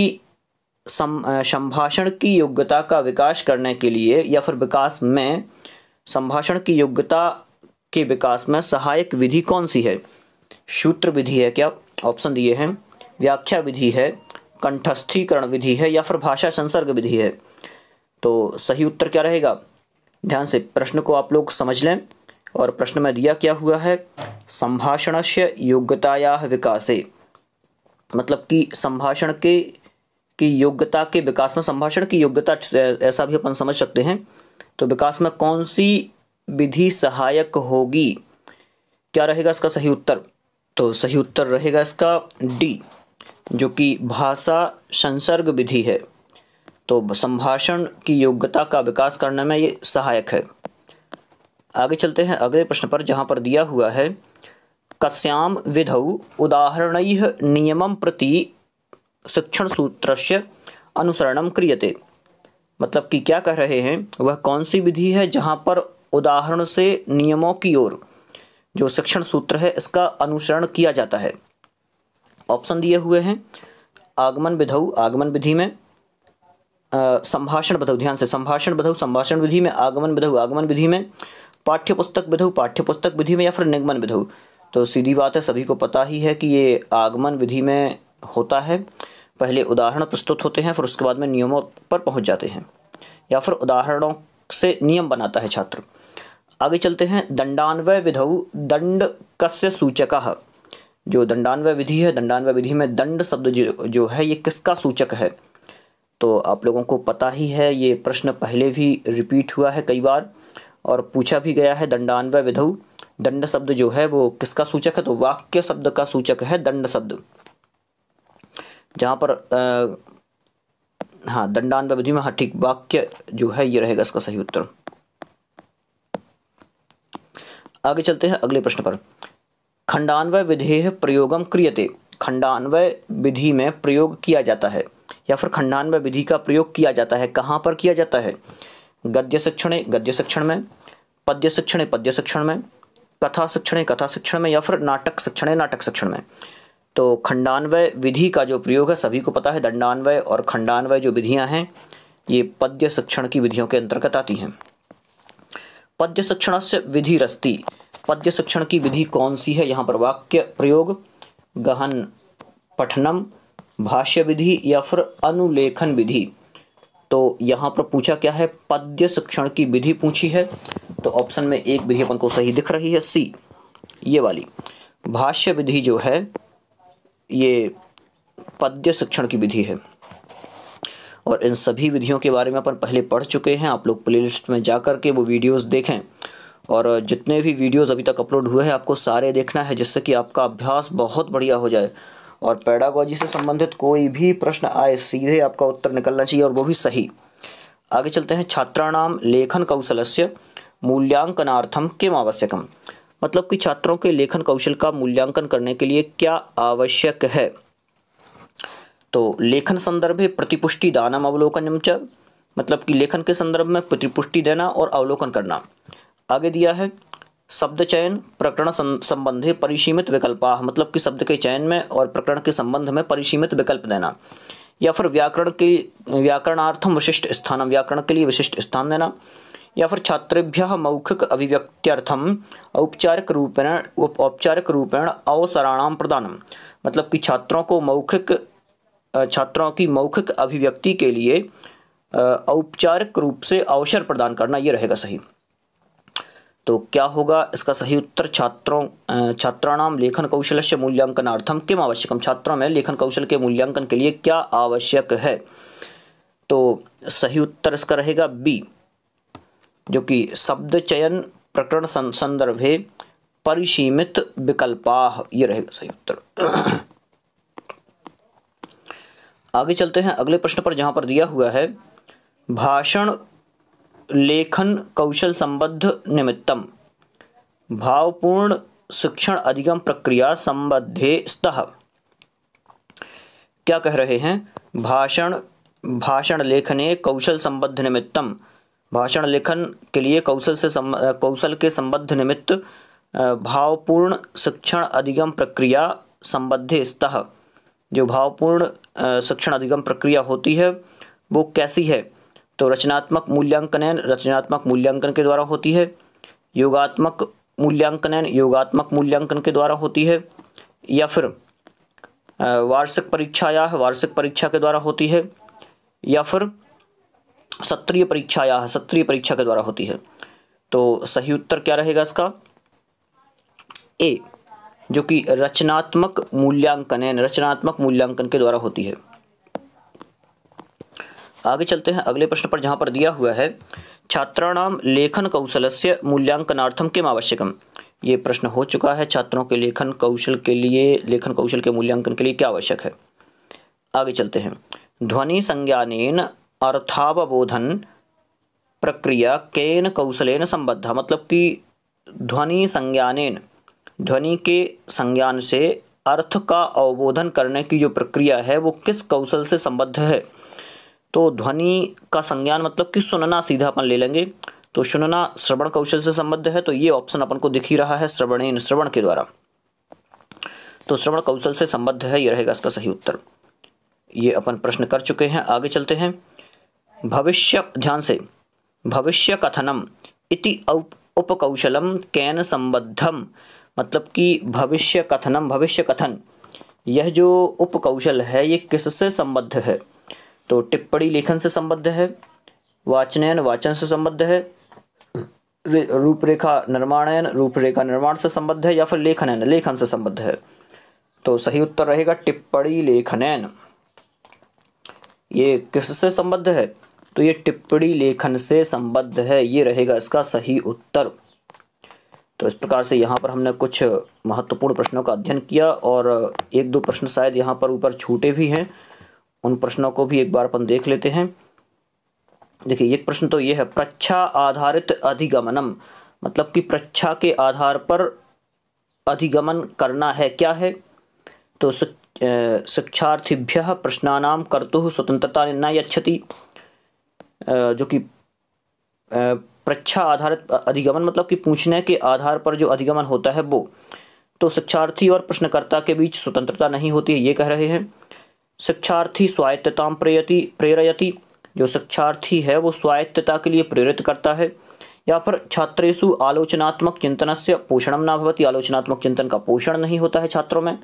संभाषण की योग्यता का विकास करने के लिए या फिर विकास में संभाषण की योग्यता के विकास में सहायक विधि कौन सी है सूत्र विधि है क्या ऑप्शन दिए हैं व्याख्या विधि है कंठस्थीकरण विधि है या फिर भाषा संसर्ग विधि है तो सही उत्तर क्या रहेगा ध्यान से प्रश्न को आप लोग समझ लें और प्रश्न में दिया क्या हुआ है संभाषण से योग्यताया विकासे मतलब कि संभाषण के की योग्यता के विकास में संभाषण की योग्यता ऐसा भी अपन समझ सकते हैं तो विकास में कौन सी विधि सहायक होगी क्या रहेगा इसका सही उत्तर तो सही उत्तर रहेगा इसका डी जो कि भाषा संसर्ग विधि है तो संभाषण की योग्यता का विकास करने में ये सहायक है आगे चलते हैं अगले प्रश्न पर जहाँ पर दिया हुआ है कस्याम विधौ उदाहरण नियम प्रति शिक्षण सूत्र से अनुसरण क्रियते मतलब कि क्या कह रहे हैं वह कौन सी विधि है जहाँ पर उदाहरण से नियमों की ओर जो शिक्षण सूत्र है इसका अनुसरण किया जाता है ऑप्शन दिए हुए हैं आगमन विधौ आगमन विधि में संभाषण बधौ ध्यान से संभाषण बधौ संभाषण विधि में आगमन बधौ आगमन विधि में पाठ्यपुस्तक विधौ पाठ्यपुस्तक विधि में या फिर निगमन विधौ तो सीधी बात है सभी को पता ही है कि ये आगमन विधि में होता है पहले उदाहरण प्रस्तुत होते हैं फिर उसके बाद में नियमों पर पहुंच जाते हैं या फिर उदाहरणों से नियम बनाता है छात्र आगे चलते हैं दंडान्वय विधौ दंड कस्य सूचक जो दंडान्वय विधि है दंडान्वय विधि में दंड शब्द जो है ये किसका सूचक है तो आप लोगों को पता ही है ये प्रश्न पहले भी रिपीट हुआ है कई बार और पूछा भी गया है दंडान्वय विधौ दंड शब्द जो है वो किसका सूचक है तो वाक्य शब्द का सूचक है दंड शब्द जहाँ पर हाँ दंडान्वय विधि में हाँ ठीक वाक्य जो है ये रहेगा इसका सही उत्तर आगे चलते हैं अगले प्रश्न पर खंडान्वय विधेय प्रयोगम क्रियते खंडान्वय विधि में प्रयोग किया जाता है या फिर खंडान्वय विधि का प्रयोग किया जाता है कहाँ पर किया जाता है गद्य शिक्षण गद्य शिक्षण में पद्य शिक्षण पद्य शिक्षण में कथा शिक्षण कथा शिक्षण में या फिर नाटक शिक्षण नाटक शिक्षण में तो खंडान्वय विधि का जो प्रयोग है सभी को पता है दंडान्वय और खंडान्वय जो विधियां हैं ये पद्य शिक्षण की विधियों के अंतर्गत आती हैं पद्य शिक्षण से विधि रस्ती पद्य शिक्षण की विधि कौन सी है यहाँ पर वाक्य प्रयोग गहन पठनम भाष्य विधि या फिर अनुलेखन विधि तो यहाँ पर पूछा क्या है पद्य शिक्षण की विधि पूछी है तो ऑप्शन में एक विधि अपन को सही दिख रही है सी ये वाली भाष्य विधि जो है ये पद्य शिक्षण की विधि है और इन सभी विधियों के बारे में अपन पहले पढ़ चुके हैं आप लोग प्लेलिस्ट में जा कर के वो वीडियोस देखें और जितने भी वीडियोस अभी तक अपलोड हुए हैं आपको सारे देखना है जिससे कि आपका अभ्यास बहुत बढ़िया हो जाए और पैडागोजी से संबंधित कोई भी प्रश्न आए सीधे आपका उत्तर निकलना चाहिए और वो भी सही आगे चलते हैं छात्राणाम लेखन कौशल से मूल्यांकनार्थम किम आवश्यकम मतलब कि छात्रों के लेखन कौशल का मूल्यांकन करने के लिए क्या आवश्यक है तो लेखन संदर्भे प्रतिपुष्टि दानम अवलोकन च मतलब कि लेखन के संदर्भ में प्रतिपुष्टि देना और अवलोकन करना आगे दिया है शब्द चयन प्रकरण संबंधी परिसीमित विकल्पा मतलब कि शब्द के चयन में और प्रकरण के संबंध में परिसीमित विकल्प देना या फिर व्याकरण के व्याकरणार्थम विशिष्ट स्थान व्याकरण के लिए विशिष्ट स्थान देना या फिर छात्रेभ्य मौखिक अभिव्यक्त्यर्थम औपचारिक रूपेण औपचारिक रूपेण अवसराणाम प्रदान मतलब कि छात्रों को मौखिक छात्रों की मौखिक अभिव्यक्ति के लिए औपचारिक रूप से अवसर प्रदान करना ये रहेगा सही तो क्या होगा इसका सही उत्तर छात्रों छात्राणाम लेखन कौशल से मूल्यांकनार्थम किम आवश्यकम छात्रों में लेखन कौशल के मूल्यांकन के लिए क्या आवश्यक है तो सही उत्तर इसका रहेगा बी जो कि शब्द चयन प्रकरण संदर्भे परिसीमित विकल्पाह ये रहेगा सही उत्तर आगे चलते हैं अगले प्रश्न पर जहां पर दिया हुआ है भाषण लेखन कौशल संबद्ध निमित्तम भावपूर्ण शिक्षण अधिगम प्रक्रिया संबद्धे स्तः क्या कह रहे हैं भाषण भाषण लेखने कौशल संबद्ध निमित्तम भाषण लेखन के लिए कौशल से सम, कौशल के संबद्ध निमित्त भावपूर्ण शिक्षण अधिगम प्रक्रिया संबद्धे स्तः जो भावपूर्ण शिक्षण अधिगम प्रक्रिया होती है वो कैसी है तो रचनात्मक मूल्यांकन रचनात्मक मूल्यांकन के द्वारा होती है योगात्मक मूल्यांकन योगात्मक मूल्यांकन के द्वारा होती है या फिर वार्षिक परीक्षा या वार्षिक परीक्षा के द्वारा होती है या फिर सत्रीय परीक्षा या सत्रीय परीक्षा के द्वारा होती है तो सही उत्तर क्या रहेगा इसका ए जो कि रचनात्मक मूल्यांकन रचनात्मक मूल्यांकन के द्वारा होती है आगे चलते हैं अगले प्रश्न पर जहाँ पर दिया हुआ है छात्राणाम लेखन कौशल से मूल्यांकनार्थम किम आवश्यकम ये प्रश्न हो चुका है छात्रों के लेखन कौशल के लिए लेखन कौशल के मूल्यांकन के लिए क्या आवश्यक है आगे चलते हैं ध्वनि संज्ञानेन अर्थावबोधन प्रक्रिया केन कौशलन संबद्ध मतलब कि ध्वनि संज्ञानेन ध्वनि के संज्ञान से अर्थ का अवबोधन करने की जो प्रक्रिया है वो किस कौशल से संबद्ध है तो ध्वनि का संज्ञान मतलब कि सुनना सीधा अपन ले लेंगे तो सुनना श्रवण कौशल से संबद्ध है तो ये ऑप्शन अपन को दिख ही रहा है श्रवणेन श्रवण के द्वारा तो श्रवण कौशल से संबद्ध है ये रहेगा इसका सही उत्तर ये अपन प्रश्न कर चुके हैं आगे चलते हैं भविष्य ध्यान से भविष्य कथनम इति उपकौशलम कैन संबद्धम मतलब कि भविष्य कथनम भविष्य कथन यह जो उपकौशल है ये किससे संबद्ध है तो टिप्पणी लेखन से संबद्ध है वाचनयन वाचन से संबद्ध है रूपरेखा निर्माणयन रूपरेखा निर्माण से संबद्ध है या फिर लेखनयन लेखन से संबद्ध है तो सही उत्तर रहेगा टिप्पणी लेखनयन ये किससे संबद्ध है तो ये टिप्पणी लेखन से संबद्ध है ये रहेगा इसका सही उत्तर तो इस प्रकार से यहाँ पर हमने कुछ महत्वपूर्ण प्रश्नों का अध्ययन किया और एक दो प्रश्न शायद यहाँ पर ऊपर छूटे भी हैं उन प्रश्नों को भी एक बार अपन देख लेते हैं देखिए एक प्रश्न तो ये है प्रच्छा आधारित अधिगमनम मतलब कि प्रच्छा के आधार पर अधिगमन करना है क्या है तो शिक्षार्थीभ्य प्रश्नानाम कर्तु स्वतंत्रता निर्णय यछति जो कि प्रच्छा आधारित अधिगमन मतलब कि पूछने के आधार पर जो अधिगमन होता है वो तो शिक्षार्थी और प्रश्नकर्ता के बीच स्वतंत्रता नहीं होती है ये कह रहे हैं शिक्षार्थी स्वायत्तता प्रेयति प्रेरयति जो शिक्षार्थी है वो स्वायत्तता के लिए प्रेरित करता है या फिर छात्रेशु आलोचनात्मक चिंतन से पोषणम ना भवती आलोचनात्मक चिंतन का पोषण नहीं होता है छात्रों में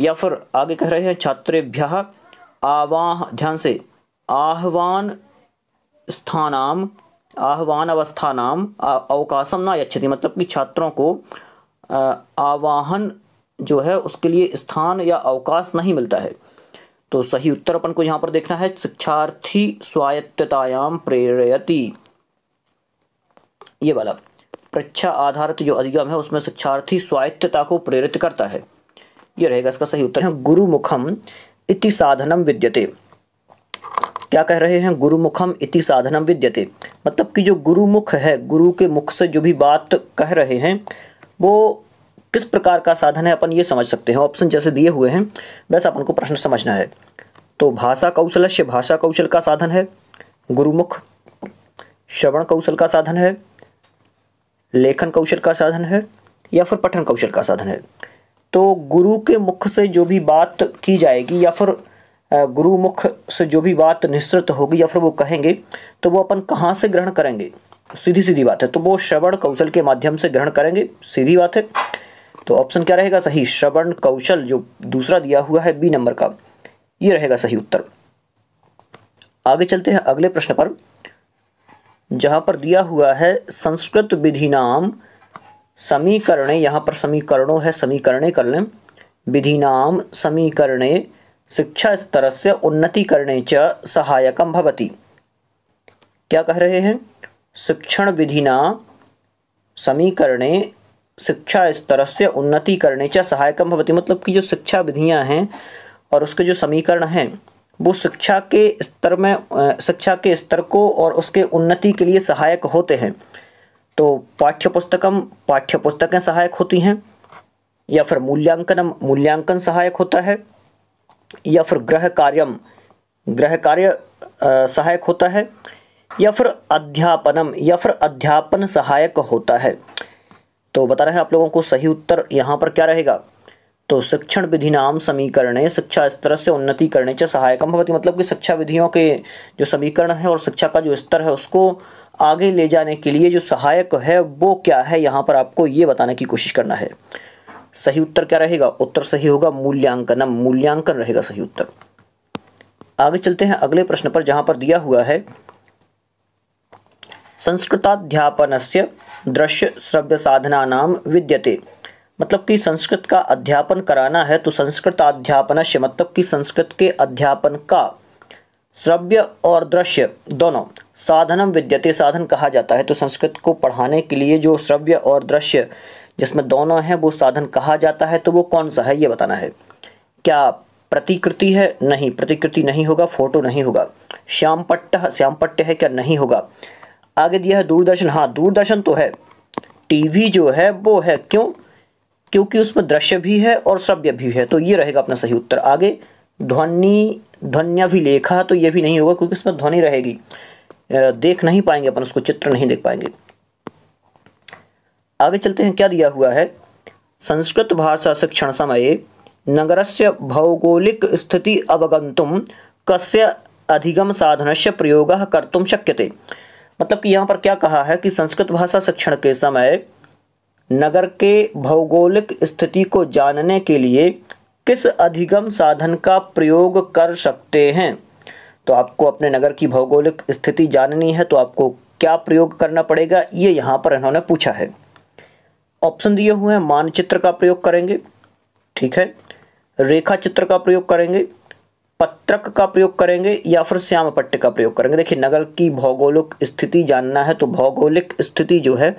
या फिर आगे कह रहे हैं छात्रेभ्य आवाह ध्यान से आह्वान स्थानाम आह्वान अवस्थानाम अवकाशम ना यक्षति मतलब कि छात्रों को आवाहन जो है उसके लिए स्थान या अवकाश नहीं मिलता है तो सही उत्तर अपन को यहाँ पर देखना है शिक्षार्थी स्वायत्ततायाम प्रेरयती ये वाला परीक्षा आधारित जो अधिगम है उसमें शिक्षार्थी स्वायत्तता को प्रेरित करता है ये रहेगा इसका सही उत्तर है गुरुमुखम इति साधनम विद्यते क्या कह रहे हैं गुरुमुखम इति साधनम विद्यते मतलब कि जो गुरुमुख है गुरु के मुख से जो भी बात कह रहे हैं वो किस प्रकार का साधन है अपन ये समझ सकते हैं ऑप्शन जैसे दिए हुए हैं बस अपन को प्रश्न समझना है तो भाषा कौशलस्य भाषा कौशल का साधन है गुरुमुख श्रवण कौशल का साधन है लेखन कौशल का साधन है या फिर पठन कौशल का साधन है तो गुरु के मुख से जो भी बात की जाएगी या फिर गुरु मुख से जो भी बात निश्चित होगी या फिर वो कहेंगे तो वो अपन कहाँ से ग्रहण करेंगे सीधी सीधी बात है तो वो श्रवण कौशल के माध्यम से ग्रहण करेंगे सीधी बात है तो ऑप्शन क्या रहेगा सही श्रवण कौशल जो दूसरा दिया हुआ है बी नंबर का ये रहेगा सही उत्तर आगे चलते हैं अगले प्रश्न पर जहाँ पर दिया हुआ है संस्कृत विधि नाम समीकरणे यहाँ पर समीकरणों है समीकरणे कर लें विधि नाम समीकरणे शिक्षा स्तर से उन्नति करने च सहायकम भवती क्या कह रहे हैं शिक्षण विधिना समीकरणे शिक्षा से उन्नति करने चाह सहायकम भवती मतलब कि जो शिक्षा विधियाँ हैं और उसके जो समीकरण हैं वो शिक्षा के स्तर में शिक्षा के स्तर को और उसके उन्नति के लिए सहायक होते हैं तो पाठ्य पुस्तकम पाठ्य पुस्तकें सहायक होती हैं या फिर मूल्यांकनम मूल्यांकन सहायक होता है या फिर ग्रह कार्यम ग्रह कार्य सहायक होता है या फिर अध्यापनम या फिर अध्यापन सहायक होता है तो बता रहे हैं आप लोगों को सही उत्तर यहाँ पर क्या रहेगा तो शिक्षण विधि नाम समीकरण शिक्षा स्तर से उन्नति करने से सहायक मतलब कि शिक्षा विधियों के जो समीकरण है और शिक्षा का जो स्तर है उसको आगे ले जाने के लिए जो सहायक है वो क्या है यहाँ पर आपको ये बताने की कोशिश करना है सही उत्तर क्या रहेगा उत्तर सही होगा मूल्यांकन मूल्यांकन रहेगा सही उत्तर आगे चलते हैं अगले प्रश्न पर जहाँ पर दिया हुआ है संस्कृताध्यापन से दृश्य श्रव्य साधना नाम विद्यते मतलब कि संस्कृत का अध्यापन कराना है तो संस्कृताध्यापन से मतलब कि संस्कृत के अध्यापन का श्रव्य और दृश्य दोनों साधनम विद्यते साधन कहा जाता है तो संस्कृत को पढ़ाने के लिए जो श्रव्य और दृश्य जिसमें दोनों हैं वो साधन कहा जाता है तो वो कौन सा है ये बताना है क्या प्रतिकृति है नहीं प्रतिकृति नहीं होगा फोटो नहीं होगा श्यामपट्ट श्यामपट्ट है क्या नहीं होगा आगे दिया है दूरदर्शन हाँ दूरदर्शन तो है टीवी जो है वो है क्यों क्योंकि उसमें दृश्य भी है और श्रव्य भी है तो ये रहेगा अपना सही उत्तर आगे ध्वनि ध्वन्याभिलेखा तो ये भी नहीं होगा क्योंकि इसमें ध्वनि रहेगी देख नहीं पाएंगे अपन उसको चित्र नहीं देख पाएंगे आगे चलते हैं क्या दिया हुआ है संस्कृत भाषा शिक्षण समय नगर से भौगोलिक स्थिति अवगंतुम कस्य अधिगम साधन से प्रयोग कर्तुम शक्यते मतलब कि यहाँ पर क्या कहा है कि संस्कृत भाषा शिक्षण के समय नगर के भौगोलिक स्थिति को जानने के लिए किस अधिगम साधन का प्रयोग कर सकते हैं तो आपको अपने नगर की भौगोलिक स्थिति जाननी है तो आपको क्या प्रयोग करना पड़ेगा ये यहाँ पर इन्होंने पूछा है ऑप्शन दिए हुए हैं मानचित्र का प्रयोग करेंगे ठीक है रेखा चित्र का प्रयोग करेंगे पत्रक का प्रयोग करेंगे या फिर श्याम पट्ट का प्रयोग करेंगे देखिए नगर की भौगोलिक स्थिति जानना है तो भौगोलिक स्थिति जो है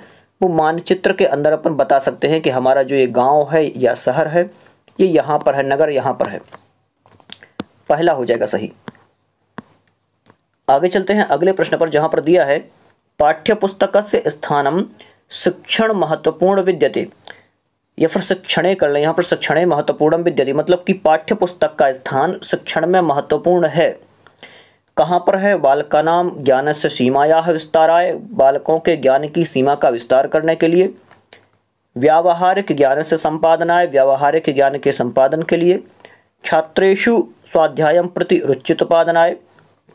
वो मानचित्र के अंदर अपन बता सकते हैं कि हमारा जो ये गांव है या शहर है ये यहाँ पर है नगर यहाँ पर है पहला हो जाएगा सही आगे चलते हैं अगले प्रश्न पर जहाँ पर दिया है पुस्तक से स्थानम शिक्षण महत्वपूर्ण विद्यते या फिर शिक्षण कर लें यहाँ पर शिक्षण महत्वपूर्ण विद्यते मतलब कि पाठ्य पुस्तक का स्थान शिक्षण में महत्वपूर्ण है कहाँ पर है बालका नाम ज्ञान से सीमाया विस्तार आए बालकों के ज्ञान की सीमा का विस्तार करने के लिए व्यावहारिक ज्ञान से संपादन आए व्यावहारिक ज्ञान के संपादन के लिए छात्रेशु स्वाध्याय प्रति रुचि उत्पादन आए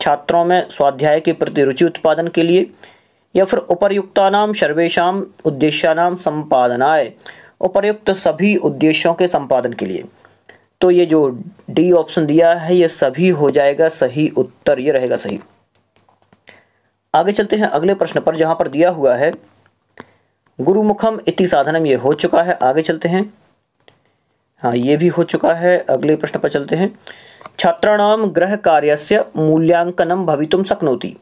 छात्रों में स्वाध्याय के प्रति रुचि उत्पादन के लिए या फिर नाम सर्वेशा उद्देश्यानाम संपादनाएं उपर्युक्त सभी उद्देश्यों के संपादन के लिए तो ये जो डी ऑप्शन दिया है ये सभी हो जाएगा सही उत्तर ये रहेगा सही आगे चलते हैं अगले प्रश्न पर जहाँ पर दिया हुआ है गुरुमुखम इति साधनम ये हो चुका है आगे चलते हैं हाँ ये भी हो चुका है अगले प्रश्न पर चलते हैं छात्राणाम ग्रह कार्य मूल्यांकनम भवितुम सकनौती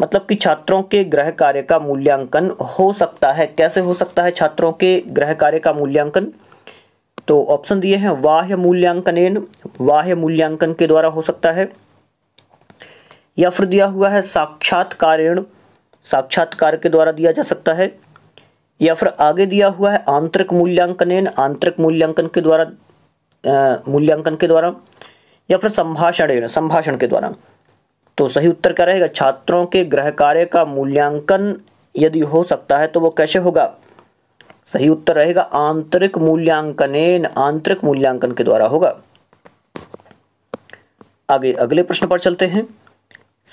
मतलब कि छात्रों के ग्रह कार्य का मूल्यांकन हो सकता है कैसे हो सकता है छात्रों के ग्रह कार्य का मूल्यांकन तो ऑप्शन दिए हैं बाह्य मूल्यांकन बाह्य मूल्यांकन के द्वारा हो सकता है या फिर दिया हुआ है साक्षात्कार साक्षात्कार के द्वारा दिया जा सकता है या फिर आगे दिया हुआ है आंतरिक मूल्यांकन आंतरिक मूल्यांकन के द्वारा मूल्यांकन के द्वारा या फिर संभाषण संभाषण के द्वारा तो सही उत्तर क्या रहेगा छात्रों के ग्रह कार्य का मूल्यांकन यदि हो सकता है तो वो कैसे होगा सही उत्तर रहेगा आंतरिक मूल्यांकन आंतरिक मूल्यांकन के द्वारा होगा आगे अगले प्रश्न पर चलते हैं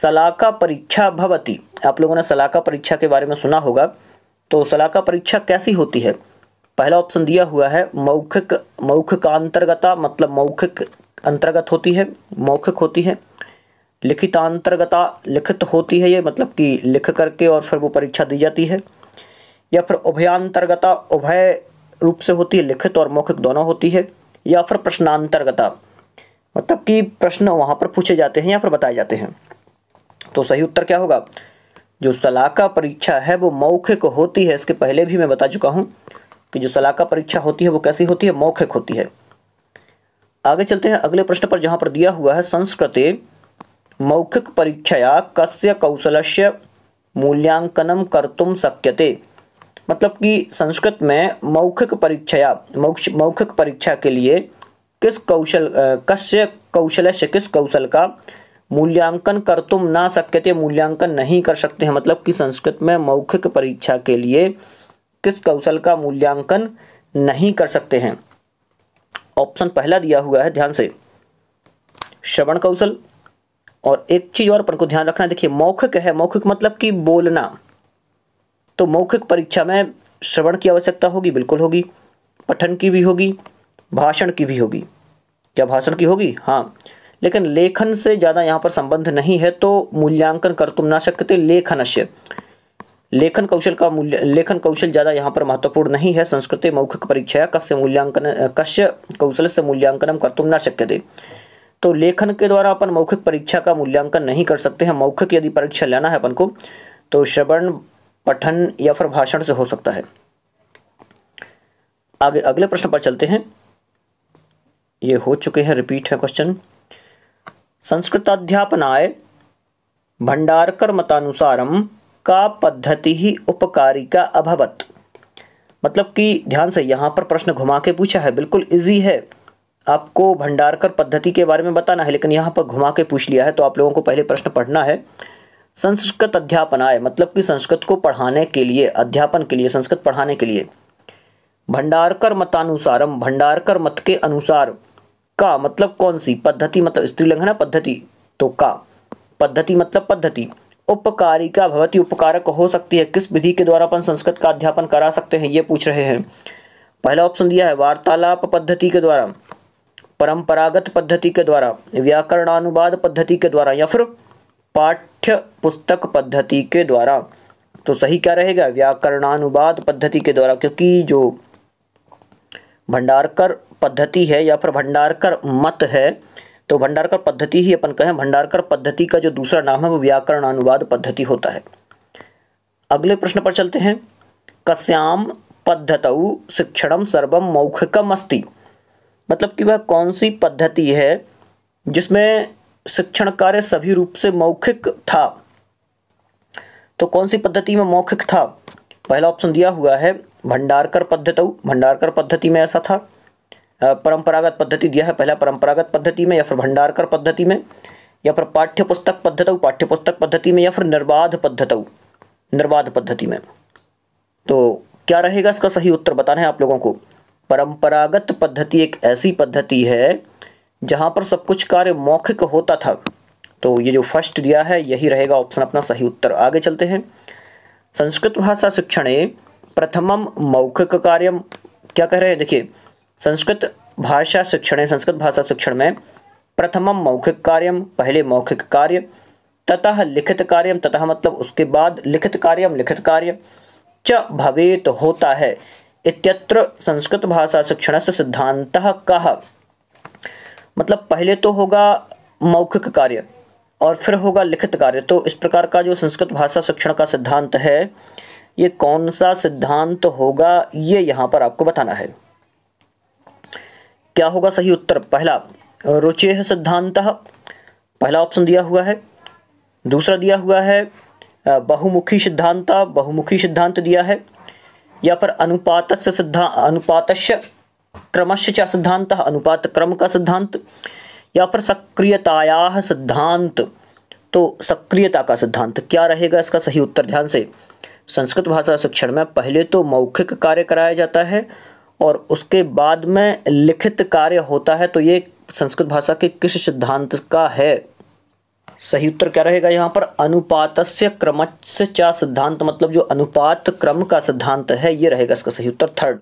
सलाका परीक्षा भवती आप लोगों ने सलाका परीक्षा के बारे में सुना होगा तो सलाका परीक्षा कैसी होती है पहला ऑप्शन दिया हुआ है मौखिक मौखिक अंतर्गता मतलब मौखिक अंतर्गत होती है मौखिक होती है लिखितांतर्गता लिखित होती है ये मतलब कि लिख करके और फिर वो परीक्षा दी जाती है या फिर उभयांतर्गता उभय रूप से होती है लिखित और मौखिक दोनों होती है या फिर प्रश्नांतर्गता मतलब कि प्रश्न वहाँ पर पूछे जाते हैं या फिर बताए जाते हैं तो सही उत्तर क्या होगा जो सलाका परीक्षा है वो मौखिक होती है इसके पहले भी मैं बता चुका हूँ कि जो सलाका परीक्षा होती है वो कैसी होती है मौखिक होती है आगे चलते हैं अगले प्रश्न पर जहाँ पर दिया हुआ है संस्कृत मौखिक परीक्षाया कस्य कौशलस्य मूल्यांकन करतुम शक्यते मतलब कि संस्कृत में मौखिक परीक्षाया मौख मौखिक परीक्षा के लिए किस कौशल कस्य कौशल से किस कौशल का मूल्यांकन कर तुम ना सकते मूल्यांकन नहीं कर सकते हैं मतलब कि संस्कृत में मौखिक परीक्षा के लिए किस कौशल का मूल्यांकन नहीं कर सकते हैं ऑप्शन पहला दिया हुआ है ध्यान से श्रवण कौशल और एक चीज़ और अपन को ध्यान रखना देखिए मौखिक है मौखिक मतलब कि बोलना तो मौखिक परीक्षा में श्रवण की आवश्यकता होगी बिल्कुल होगी पठन की भी होगी भाषण की भी होगी क्या भाषण की होगी हाँ लेकिन लेखन से ज़्यादा यहाँ पर संबंध नहीं है तो मूल्यांकन कर तुम ना सकते से लेखन कौशल का मूल्य लेखन कौशल ज़्यादा यहाँ पर महत्वपूर्ण नहीं है संस्कृत मौखिक परीक्षा कस्य मूल्यांकन कस्य कौशल से मूल्यांकन कर्तुम न शक्यते तो लेखन के द्वारा अपन मौखिक परीक्षा का मूल्यांकन नहीं कर सकते हैं मौखिक यदि परीक्षा लेना है अपन को तो श्रवण पठन या फिर भाषण से हो सकता है आगे अगले प्रश्न पर चलते हैं ये हो चुके हैं रिपीट है क्वेश्चन संस्कृताध्यापनाय भंडारकर मतानुसारम का पद्धति ही उपकारिका अभवत मतलब कि ध्यान से यहाँ पर प्रश्न घुमा के पूछा है बिल्कुल इजी है आपको भंडारकर पद्धति के बारे में बताना है लेकिन यहाँ पर घुमा के पूछ लिया है तो आप लोगों को पहले प्रश्न पढ़ना है संस्कृत अध्यापन आय मतलब कि संस्कृत को पढ़ाने के लिए अध्यापन के लिए संस्कृत पढ़ाने के लिए भंडारकर मतानुसारम भंडारकर मत के अनुसार का मतलब कौन सी पद्धति मतलब स्त्रीलिंग है ना पद्धति तो का पद्धति मतलब पद्धति उपकारिका भवती उपकारक हो सकती है किस विधि के द्वारा अपन संस्कृत का अध्यापन करा सकते हैं ये पूछ रहे हैं पहला ऑप्शन दिया है वार्तालाप पद्धति के द्वारा परंपरागत पद्धति के द्वारा व्याकरणानुवाद पद्धति के द्वारा या फिर पाठ्य पुस्तक पद्धति के द्वारा तो सही क्या रहेगा व्याकरणानुवाद पद्धति के द्वारा क्योंकि जो भंडारकर पद्धति है या फिर भंडारकर मत है तो भंडारकर पद्धति ही अपन कहें भंडारकर पद्धति का जो दूसरा नाम है वो व्याकरण अनुवाद पद्धति होता है अगले प्रश्न पर चलते हैं कस्याम पद्धतौ शिक्षण सर्व मौखिकम अस्ती मतलब कि वह कौन सी पद्धति है जिसमें शिक्षण कार्य सभी रूप से मौखिक था तो कौन सी पद्धति में मौखिक था पहला ऑप्शन दिया हुआ है भंडारकर पद्धत भंडारकर पद्धति में ऐसा था परंपरागत पद्धति दिया है पहला परंपरागत पद्धति में या फिर भंडारकर पद्धति में या फिर पाठ्य पुस्तक पद्धत पाठ्य पुस्तक पद्धति में या फिर निर्बाध पद्धत निर्बाध पद्धति में तो क्या रहेगा इसका सही उत्तर बताना है आप लोगों को परंपरागत पद्धति एक ऐसी पद्धति है जहाँ पर सब कुछ कार्य मौखिक होता था तो ये जो फर्स्ट दिया है यही रहेगा ऑप्शन अपना सही उत्तर आगे चलते हैं संस्कृत भाषा शिक्षण प्रथमम मौखिक कार्य क्या कह रहे हैं देखिए संस्कृत भाषा शिक्षण संस्कृत भाषा शिक्षण में प्रथमम मौखिक कार्य पहले मौखिक कार्य ततः लिखित कार्य तथा मतलब उसके बाद लिखित कार्य लिखित कार्य च भवेत होता है इत्यत्र संस्कृत भाषा शिक्षण से सिद्धांत कह मतलब पहले तो होगा मौखिक कार्य और फिर होगा लिखित कार्य तो इस प्रकार का जो संस्कृत भाषा शिक्षण का सिद्धांत है ये कौन सा सिद्धांत होगा ये यहाँ पर आपको बताना है क्या होगा सही उत्तर पहला रुचे सिद्धांत पहला ऑप्शन दिया हुआ है दूसरा दिया हुआ है बहुमुखी सिद्धांत बहुमुखी सिद्धांत दिया है या फिर अनुपात सिद्धांत अनुपात क्रमश च सिद्धांत अनुपात क्रम का सिद्धांत या फिर सक्रियताया सिद्धांत तो सक्रियता का सिद्धांत क्या रहेगा इसका सही उत्तर ध्यान से संस्कृत भाषा शिक्षण में पहले तो मौखिक कार्य कराया जाता है और उसके बाद में लिखित कार्य होता है तो ये संस्कृत भाषा के किस सिद्धांत का है सही उत्तर क्या रहेगा यहाँ पर अनुपात से क्रमच सिद्धांत मतलब जो अनुपात क्रम का सिद्धांत है ये रहेगा इसका सही उत्तर थर्ड